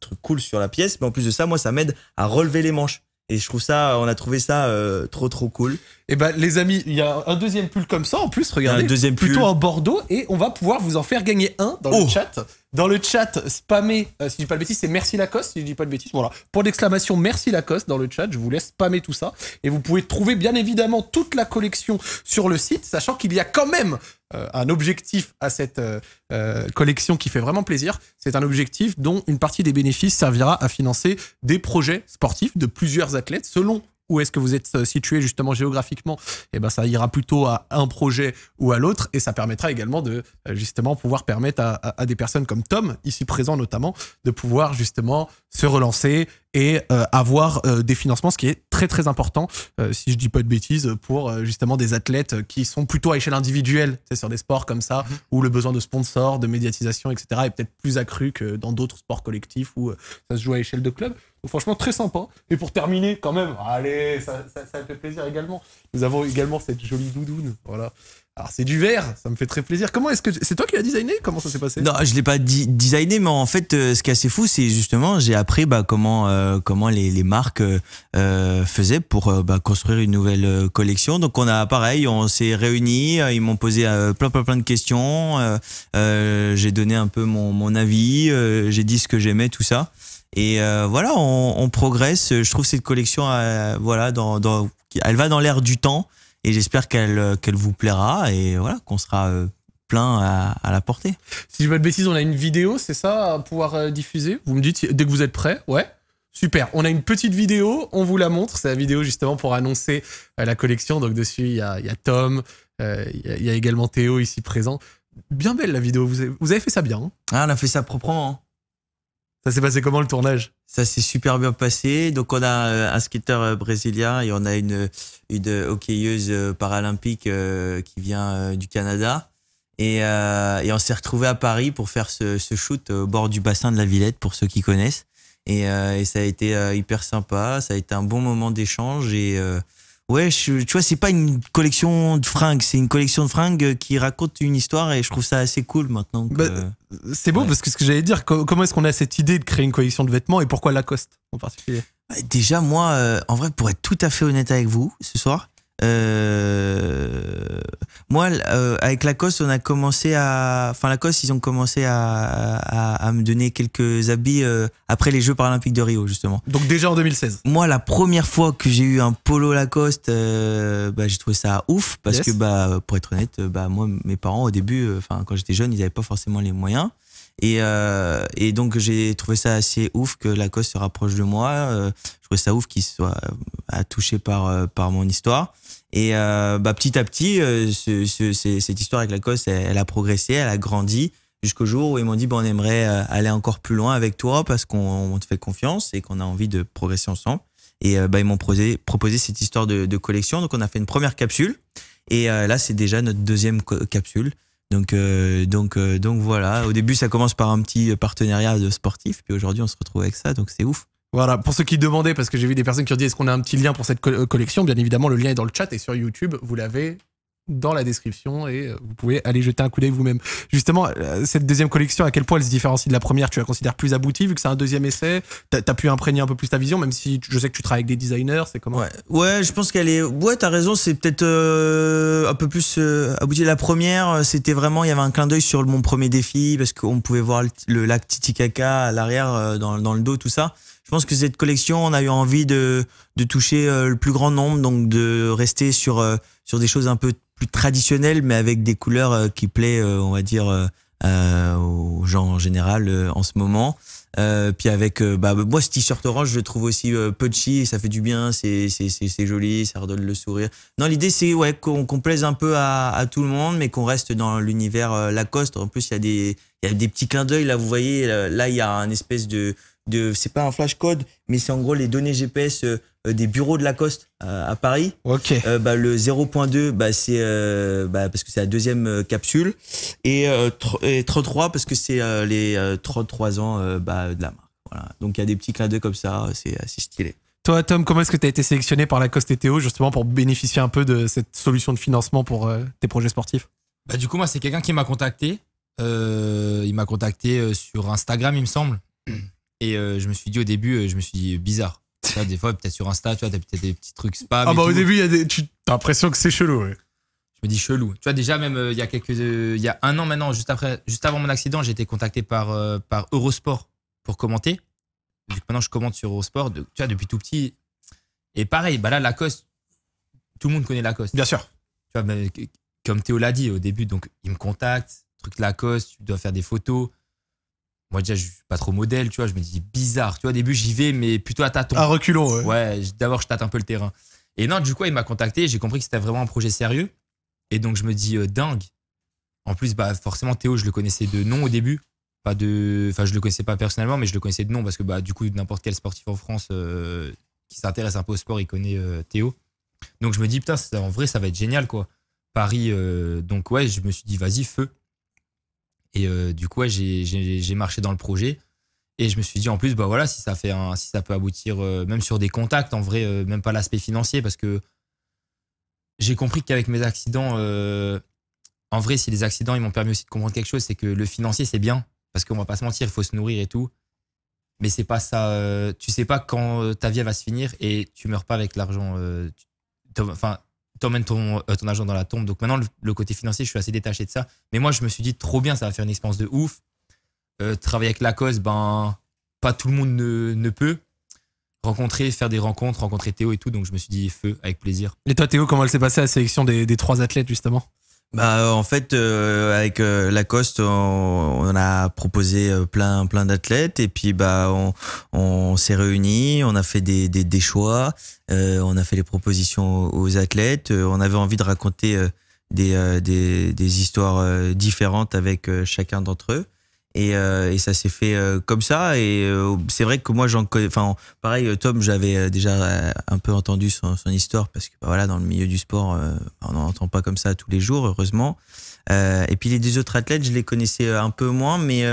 trucs cool sur la pièce. Mais en plus de ça, moi, ça m'aide à relever les manches. Et je trouve ça, on a trouvé ça euh, trop trop cool. Et eh ben les amis, il y a un deuxième pull comme ça en plus, regardez, un deuxième pull. plutôt en bordeaux et on va pouvoir vous en faire gagner un dans le oh. chat. Dans le chat, spammer, euh, si je dis pas de bêtises, c'est merci Lacoste, si je dis pas de bêtises. Voilà. Pour l'exclamation merci Lacoste dans le chat, je vous laisse spammer tout ça et vous pouvez trouver bien évidemment toute la collection sur le site, sachant qu'il y a quand même euh, un objectif à cette euh, collection qui fait vraiment plaisir. C'est un objectif dont une partie des bénéfices servira à financer des projets sportifs de plusieurs athlètes selon où est-ce que vous êtes euh, situé justement géographiquement, et eh ben ça ira plutôt à un projet ou à l'autre, et ça permettra également de euh, justement pouvoir permettre à, à, des personnes comme Tom, ici présent notamment, de pouvoir justement se relancer et euh, avoir euh, des financements, ce qui est très très important, euh, si je dis pas de bêtises, pour justement des athlètes qui sont plutôt à échelle individuelle, c'est sur des sports comme ça, mhm. où le besoin de sponsors, de médiatisation, etc. est peut-être plus accru que dans d'autres sports collectifs où ça se joue à échelle de club. Donc franchement, très sympa. Et pour terminer, quand même, allez, ça, ça, ça fait plaisir également. Nous avons également cette jolie doudoune, voilà, c'est du verre, ça me fait très plaisir. Comment est-ce que c'est toi qui l'as designé Comment ça s'est passé Non, je l'ai pas designé, mais en fait, euh, ce qui est assez fou, c'est justement j'ai appris bah, comment euh, comment les, marques euh, faisaient pour bah, construire une nouvelle collection. Donc on a pareil, on s'est réunis, ils m'ont posé plein plein plein de questions, j'ai donné un peu mon, avis, j'ai dit ce que j'aimais, tout ça. Et voilà, on, progresse. Je trouve cette collection, voilà, elle va dans l'air du temps et j'espère qu'elle euh, qu'elle vous plaira et voilà qu'on sera euh, plein à, la portée. Si je pas de bêtises, on a une vidéo, c'est ça, à pouvoir euh, diffuser. Vous me dites dès que vous êtes prêt, ouais. Super, on a une petite vidéo, on vous la montre. C'est la vidéo justement pour annoncer la collection. Donc dessus, il y a, Tom, il, y a, également Théo ici présent. Bien belle la vidéo, vous avez, vous avez fait ça bien. Hein ah, on a fait ça proprement. Hein. Ça s'est passé comment le tournage Ça s'est super bien passé. Donc on a euh, un skater euh, brésilien et on a une une hockeyeuse euh, paralympique qui vient du Canada et, et on s'est retrouvé à Paris pour faire ce, ce, shoot au bord du bassin de la Villette pour ceux qui connaissent et, et ça a été hyper sympa. Ça a été un bon moment d'échange et ouais, je, tu vois, c'est pas une collection de fringues, c'est une collection de fringues qui raconte une histoire et je trouve ça assez cool maintenant. Que, bah, c'est beau parce que ce que j'allais dire, comment est-ce qu'on a cette idée de créer une collection de vêtements et pourquoi Lacoste en particulier bah, Déjà, moi, euh, en vrai, pour être tout à fait honnête avec vous ce soir, euh, moi, euh, avec Lacoste, on a commencé à. Enfin, Lacoste, ils ont commencé à, me donner quelques habits euh, après les Jeux Paralympiques de Rio, justement. Donc, déjà en 2016. Moi, la première fois que j'ai eu un polo Lacoste, bah, j'ai trouvé ça ouf. Parce que, bah, pour être honnête, bah, moi, mes parents, au début, enfin quand j'étais jeune, ils n'avaient pas forcément les moyens. Euh, et, donc j'ai trouvé ça assez ouf que Lacoste se rapproche de moi. Euh, je trouvais ça ouf qu'il soit euh, touché par, par mon histoire. Et bah, petit à petit, cette histoire avec Lacoste, elle, a progressé, elle a grandi jusqu'au jour où ils m'ont dit, on aimerait aller encore plus loin avec toi parce qu'on te fait confiance et qu'on a envie de progresser ensemble. Et bah, ils m'ont proposé, cette histoire de collection. Donc on a fait une première capsule. Et là, c'est déjà notre deuxième capsule. Donc, euh, donc, euh, donc voilà. Au début, ça commence par un petit partenariat de sportif, puis aujourd'hui, on se retrouve avec ça, donc c'est ouf. Voilà, pour ceux qui demandaient, parce que j'ai vu des personnes qui ont dit est-ce qu'on a un petit lien pour cette euh, collection Bien évidemment, le lien est dans le chat et sur YouTube, vous l'avez dans la description et euh, vous pouvez aller jeter un coup d'œil vous-même. Justement, euh, cette deuxième collection, à quel point elle se différencie de la première Tu la considères plus aboutie vu que c'est un deuxième essai T'as as pu imprégner un peu plus ta vision, même si je sais que tu travailles avec des designers, c'est comment ouais. je pense qu'elle est. Ouais, t'as raison, c'est peut-être euh, un peu plus abouti aboutie. La première, c'était vraiment, il y avait un clin d'œil sur mon premier défi parce qu'on pouvait voir le, lac Titicaca à l'arrière, dans, dans le dos, tout ça je pense que cette collection, on a eu envie de, de toucher le plus grand nombre, donc de rester sur, sur des choses un peu traditionnel, mais avec des couleurs euh, qui plaît, euh, on va dire, euh, aux gens en général en ce moment. puis avec bah moi ce t-shirt orange je trouve aussi punchy ça fait du bien c'est joli ça redonne le sourire non l'idée c'est ouais qu'on complaise plaise un peu à, tout le monde mais qu'on reste dans l'univers Lacoste en plus il y a des il y a des petits clins d'œil là vous voyez là il y a un espèce de c'est pas un flash code, mais c'est en gros les données GPS euh, euh, des bureaux de Lacoste à, euh, à Paris. Ok. Bah, le 0.2, bah, c'est bah, parce que c'est la deuxième capsule et, 33 parce que c'est les 33 ans bah, de la marque. Voilà. Donc il y a des petits clins d'œil comme ça, c'est assez stylé. Toi, Tom, comment est-ce que tu as été sélectionné par Lacoste et Théo justement pour bénéficier un peu de cette solution de financement pour tes projets sportifs bah, Du coup, moi, c'est quelqu'un qui m'a contacté. il m'a contacté sur Instagram, il me semble. Et euh, je me suis dit au début, euh, je me suis dit bizarre. des fois, peut-être sur Insta, tu vois, peut-être des petits trucs spam. Ah bah, au début, tu as l'impression que c'est chelou, Je me dis chelou. Tu vois, déjà, même euh, il y a quelques. Il y a un an maintenant, juste, après, juste avant mon accident, j'ai été contacté par, par Eurosport pour commenter. maintenant, je commente sur Eurosport, tu vois, depuis tout petit. Et pareil, bah là, Lacoste, tout le monde connaît Lacoste. Bien sûr. Tu vois, comme Théo l'a dit au début, donc il me contacte, truc Lacoste, tu dois faire des photos moi déjà je suis pas trop modèle tu vois je me dis bizarre tu vois au début j'y vais mais plutôt à tâtons à reculons ouais, ouais d'abord je tâte un peu le terrain et non du coup il m'a contacté j'ai compris que c'était vraiment un projet sérieux et donc je me dis euh, dingue en plus bah forcément Théo je le connaissais de nom au début pas de enfin je le connaissais pas personnellement mais je le connaissais de nom parce que bah du coup n'importe quel sportif en France euh, qui s'intéresse un peu au sport il connaît euh, Théo donc je me dis putain en vrai ça va être génial quoi Paris donc ouais je me suis dit vas-y feu et euh, du coup, j'ai marché dans le projet. Et je me suis dit, en plus, bah voilà, si ça, fait si ça peut aboutir, euh, même sur des contacts, en vrai, euh, même pas l'aspect financier, parce que j'ai compris qu'avec mes accidents, en vrai, si les accidents, ils m'ont permis aussi de comprendre quelque chose, c'est que le financier, c'est bien, parce qu'on va pas se mentir, il faut se nourrir et tout. Mais c'est pas ça. tu sais pas quand ta vie va se finir et tu meurs pas avec l'argent. Enfin, t'emmènes ton, agent euh, ton dans la tombe. Donc maintenant, le, côté financier, je suis assez détaché de ça. Mais moi, je me suis dit, trop bien, ça va faire une expérience de ouf. Euh, travailler avec la cause, ben, pas tout le monde ne, peut. Rencontrer, faire des rencontres, rencontrer Théo et tout. Donc je me suis dit, feu, avec plaisir. Et toi, Théo, comment elle s'est passée la sélection des trois athlètes, justement bah, euh, en fait euh, avec euh, Lacoste on, a proposé plein plein d'athlètes et puis bah on, s'est réunis, on a fait des, choix, on a fait les propositions aux athlètes, on avait envie de raconter des, des histoires différentes avec chacun d'entre eux. Euh, et, ça s'est fait euh, comme ça. Et euh, c'est vrai que moi, j'en connais. Enfin, pareil, Tom, j'avais déjà un peu entendu son, histoire parce que, bah, voilà, dans le milieu du sport, on n'en entend pas comme ça tous les jours, heureusement. et puis les deux autres athlètes, je les connaissais un peu moins, mais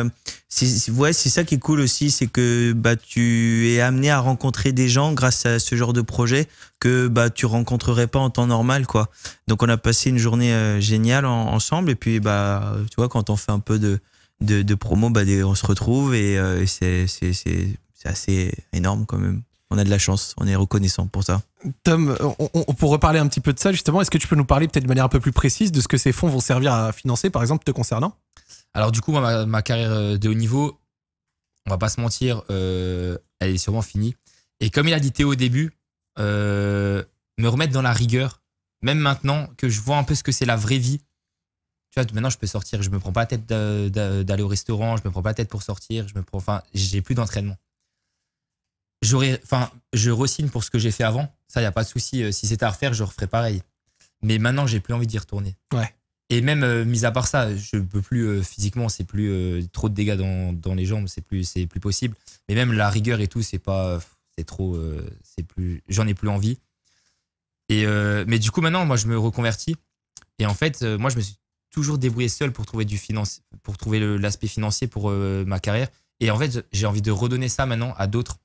c'est ouais, c'est ça qui est cool aussi, c'est que bah tu es amené à rencontrer des gens grâce à ce genre de projet que bah tu rencontrerais pas en temps normal, quoi. Donc on a passé une journée géniale ensemble. Et puis bah tu vois, quand on fait un peu de de, promo, bah, on se retrouve et, euh, c'est, assez énorme quand même. On a de la chance, on est reconnaissant pour ça. Tom, on, pour reparler un petit peu de ça, justement, est-ce que tu peux nous parler peut-être de manière un peu plus précise de ce que ces fonds vont servir à financer, par exemple, te concernant Alors du coup, ma, carrière euh, de haut niveau, on va pas se mentir, euh, elle est sûrement finie. Et comme il a dit Théo au début, me remettre dans la rigueur, même maintenant que je vois un peu ce que c'est la vraie vie, maintenant, je peux sortir, je me prends pas la tête d'aller au restaurant, je me prends pas la tête pour sortir, je me prends, enfin, j'ai plus d'entraînement. J'aurais, enfin, je resigne pour ce que j'ai fait avant. Ça, il n'y a pas de souci. Euh, si c'était à refaire, je referais pareil. Mais maintenant, j'ai plus envie d'y retourner. Ouais. Et même, euh, mis à part ça, je peux plus euh, physiquement, c'est plus trop de dégâts dans, dans les jambes, c'est plus, c'est plus possible. Mais même la rigueur et tout, c'est pas, c'est trop, c'est plus, j'en ai plus envie. Et mais du coup, maintenant, moi, je me reconvertis. Et en fait, moi, je me suis toujours débrouillé seul pour trouver du finance, pour trouver l'aspect financier pour euh, ma carrière. Et en fait, j'ai envie de redonner ça maintenant à d'autres.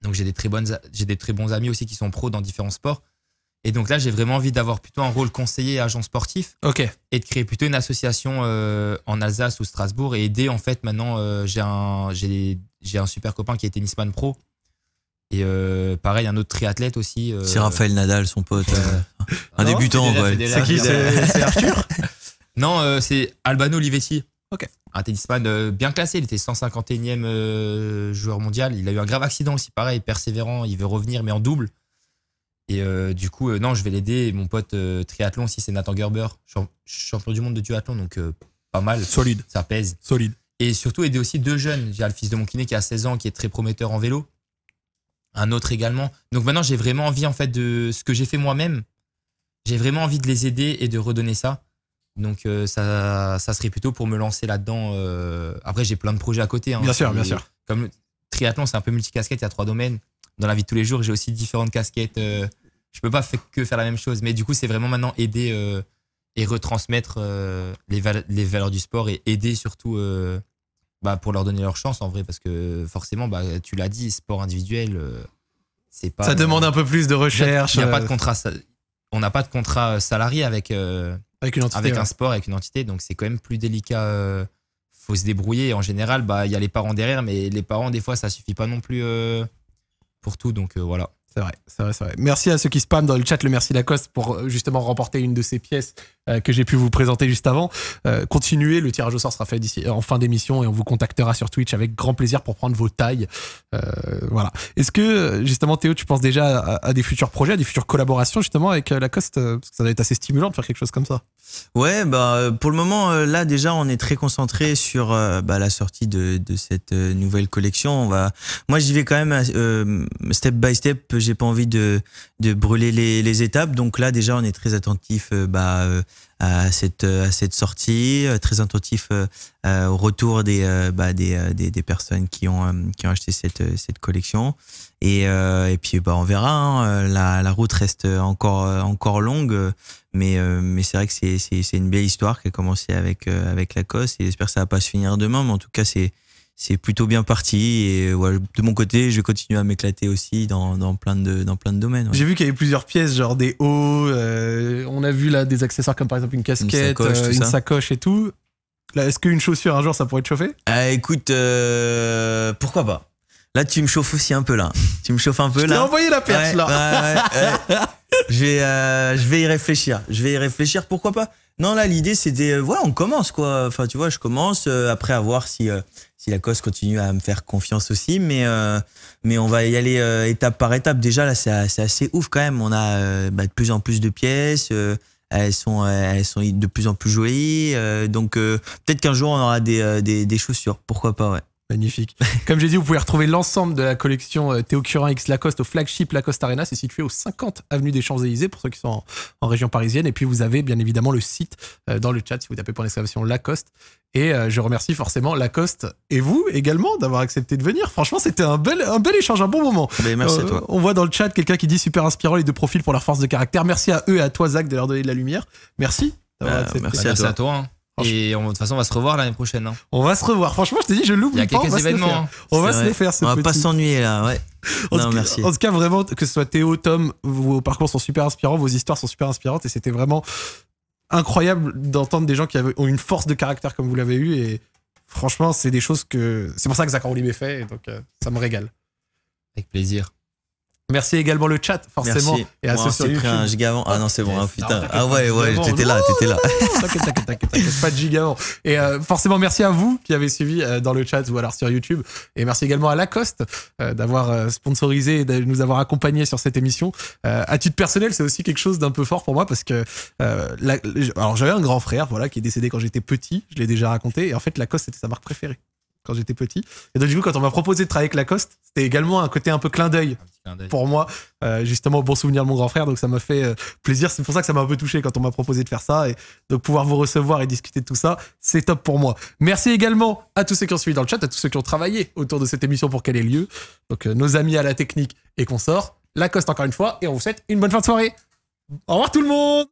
Donc j'ai des très bonnes, j'ai des très bons amis aussi qui sont pros dans différents sports. Et donc là, j'ai vraiment envie d'avoir plutôt un rôle conseiller agent sportif. Ok. Et de créer plutôt une association euh, en Alsace ou Strasbourg et aider en fait maintenant euh, j'ai un j'ai j'ai un super copain qui est tennisman pro. Et pareil, un autre triathlète aussi. c'est Raphaël Nadal, son pote. un débutant, C'est qui C'est Arthur Non, euh, c'est Albano Olivetti. Ok. Un tennisman euh, bien classé. Il était 151e euh, joueur mondial. Il a eu un grave accident aussi, pareil, persévérant. Il veut revenir, mais en double. Et du coup, non, je vais l'aider. Mon pote triathlon, aussi, c'est Nathan Gerber, champion du monde de triathlon, donc pas mal. Solide. Ça pèse. Solide. Et surtout, aider aussi deux jeunes. J'ai le fils de mon kiné qui a 16 ans, qui est très prometteur en vélo. Un autre également. Donc maintenant, j'ai vraiment envie, en fait, de ce que j'ai fait moi-même. J'ai vraiment envie de les aider et de redonner ça. Donc euh, ça, serait plutôt pour me lancer là-dedans. Euh, après, j'ai plein de projets à côté. Hein. bien sûr, bien sûr. Comme triathlon, c'est un peu multicasquette, il y a trois domaines. Dans la vie de tous les jours, j'ai aussi différentes casquettes. Euh, je ne peux pas faire que faire la même chose. Mais du coup, c'est vraiment maintenant aider et retransmettre les, valeurs du sport et aider surtout bah, pour leur donner leur chance en vrai. Parce que forcément, bah, tu l'as dit, sport individuel, c'est pas... Ça demande un peu plus de recherche. Il n'y a, pas de contrat on n'a pas de contrat euh, salarié avec, euh, avec, un sport, avec une entité, donc c'est quand même plus délicat. Il euh, faut se débrouiller. En général, bah, il y a les parents derrière, mais les parents, des fois, ça suffit pas non plus pour tout. Donc voilà. C'est vrai, c'est vrai, c'est vrai. Merci à ceux qui spamment dans le chat le merci Lacoste pour euh, justement remporter une de ces pièces euh, que j'ai pu vous présenter juste avant. Euh, continuez, le tirage au sort sera fait d'ici, en fin d'émission et on vous contactera sur Twitch avec grand plaisir pour prendre vos tailles. voilà. Est-ce que justement Théo, tu penses déjà à, des futurs projets, à des futures collaborations justement avec Lacoste Parce que ça doit être assez stimulant de faire quelque chose comme ça. Ouais, bah pour le moment là déjà on est très concentré sur bah, la sortie de, de, cette nouvelle collection. On va, moi j'y vais quand même step by step j'ai pas envie de, de brûler les, étapes. Donc là, déjà, on est très attentif euh, bah, euh, à, cette, euh, à cette sortie, très attentif au retour des, bah, des, des, personnes qui ont, qui ont acheté cette, cette collection. Et, et puis, bah, on verra. Hein. La, la, route reste encore, encore longue, mais, mais c'est vrai que c'est une belle histoire qui a commencé avec, avec Lacoste. Et j'espère que ça va pas se finir demain, mais en tout cas, c'est c'est plutôt bien parti. Et de mon côté, je continue à m'éclater aussi dans, plein de, dans plein de domaines. J'ai vu qu'il y avait plusieurs pièces, genre des hauts. Euh, on a vu là des accessoires comme par exemple une casquette, euh, une sacoche, et tout. Là, est-ce qu'une chaussure un jour ça pourrait te chauffer ah, Écoute, euh, pourquoi pas Là, tu me chauffes aussi un peu là. Tu me chauffes un peu là. envoyé la perche là. je vais y réfléchir. Je vais y réfléchir. Pourquoi pas non, là, l'idée, c'était, euh, voilà, on commence, quoi. Enfin, tu vois, je commence. Euh, après, à voir si, euh, si la cause continue à me faire confiance aussi. Mais, mais on va y aller étape par étape. Déjà, là, c'est assez ouf quand même. On a bah, de plus en plus de pièces. elles sont, elles sont de plus en plus jolies. donc, peut-être qu'un jour, on aura des, des, des chaussures. Pourquoi pas, ouais. Magnifique. Comme j'ai dit, vous pouvez retrouver l'ensemble de la collection euh, Théo Curin X Lacoste au flagship Lacoste Arena. C'est situé au 50 avenue des Champs-Élysées pour ceux qui sont en, région parisienne. Et puis vous avez bien évidemment le site euh, dans le chat si vous tapez pour l'exclamation Lacoste. Et euh, je remercie forcément Lacoste et vous également d'avoir accepté de venir. Franchement, c'était un bel, un bel échange, un bon moment. Eh ben, merci à toi. On voit dans le chat quelqu'un qui dit super inspirant les deux profils pour leur force de caractère. Merci à eux et à toi, Zach, de leur donner de la lumière. Merci. Bah, merci bah, à toi. Hein. Oh, et de toute façon, on va se revoir l'année prochaine. Hein. On va se revoir. Franchement, je te dis, je l'oublie. Il y a quelques événements. Hein. On va se les faire. On va, pas s'ennuyer là. Ouais. en, non, tout merci. Cas, en tout cas, vraiment, que ce soit Théo, Tom, vos parcours sont super inspirants, vos histoires sont super inspirantes. Et c'était vraiment incroyable d'entendre des gens qui avaient, ont une force de caractère comme vous l'avez eu. Et franchement, c'est des choses que. C'est pour ça que Zachary m'est fait. Et donc, euh, ça me régale. Avec plaisir. Merci également le chat, forcément. Merci. Et à Moi, ceux sur pris un gigavant. Ah non, c'est bon, hein, putain. ah ouais, ouais, t'étais là, t'étais là. T'inquiète, t'inquiète, t'inquiète, pas de gigavant. Et euh, forcément, merci à vous qui avez suivi euh, dans le chat ou alors sur YouTube. Et merci également à Lacoste euh, d'avoir sponsorisé et de nous avoir accompagnés sur cette émission. à titre personnel, c'est aussi quelque chose d'un peu fort pour moi parce que alors j'avais un grand frère, voilà, qui est décédé quand j'étais petit. Je l'ai déjà raconté. Et en fait, Lacoste, c'était sa marque préférée quand j'étais petit. Et donc, du coup, quand on m'a proposé de travailler avec Lacoste, c'était également un côté un peu clin d'œil pour moi. Euh, justement, bon souvenir de mon grand frère, donc ça m'a fait euh, plaisir. C'est pour ça que ça m'a un peu touché quand on m'a proposé de faire ça. Et de pouvoir vous recevoir et discuter de tout ça, c'est top pour moi. Merci également à tous ceux qui ont suivi dans le chat, à tous ceux qui ont travaillé autour de cette émission pour qu'elle ait lieu. Donc euh, nos amis à la technique et consorts. Lacoste encore une fois, et on vous souhaite une bonne fin de soirée. Au revoir tout le monde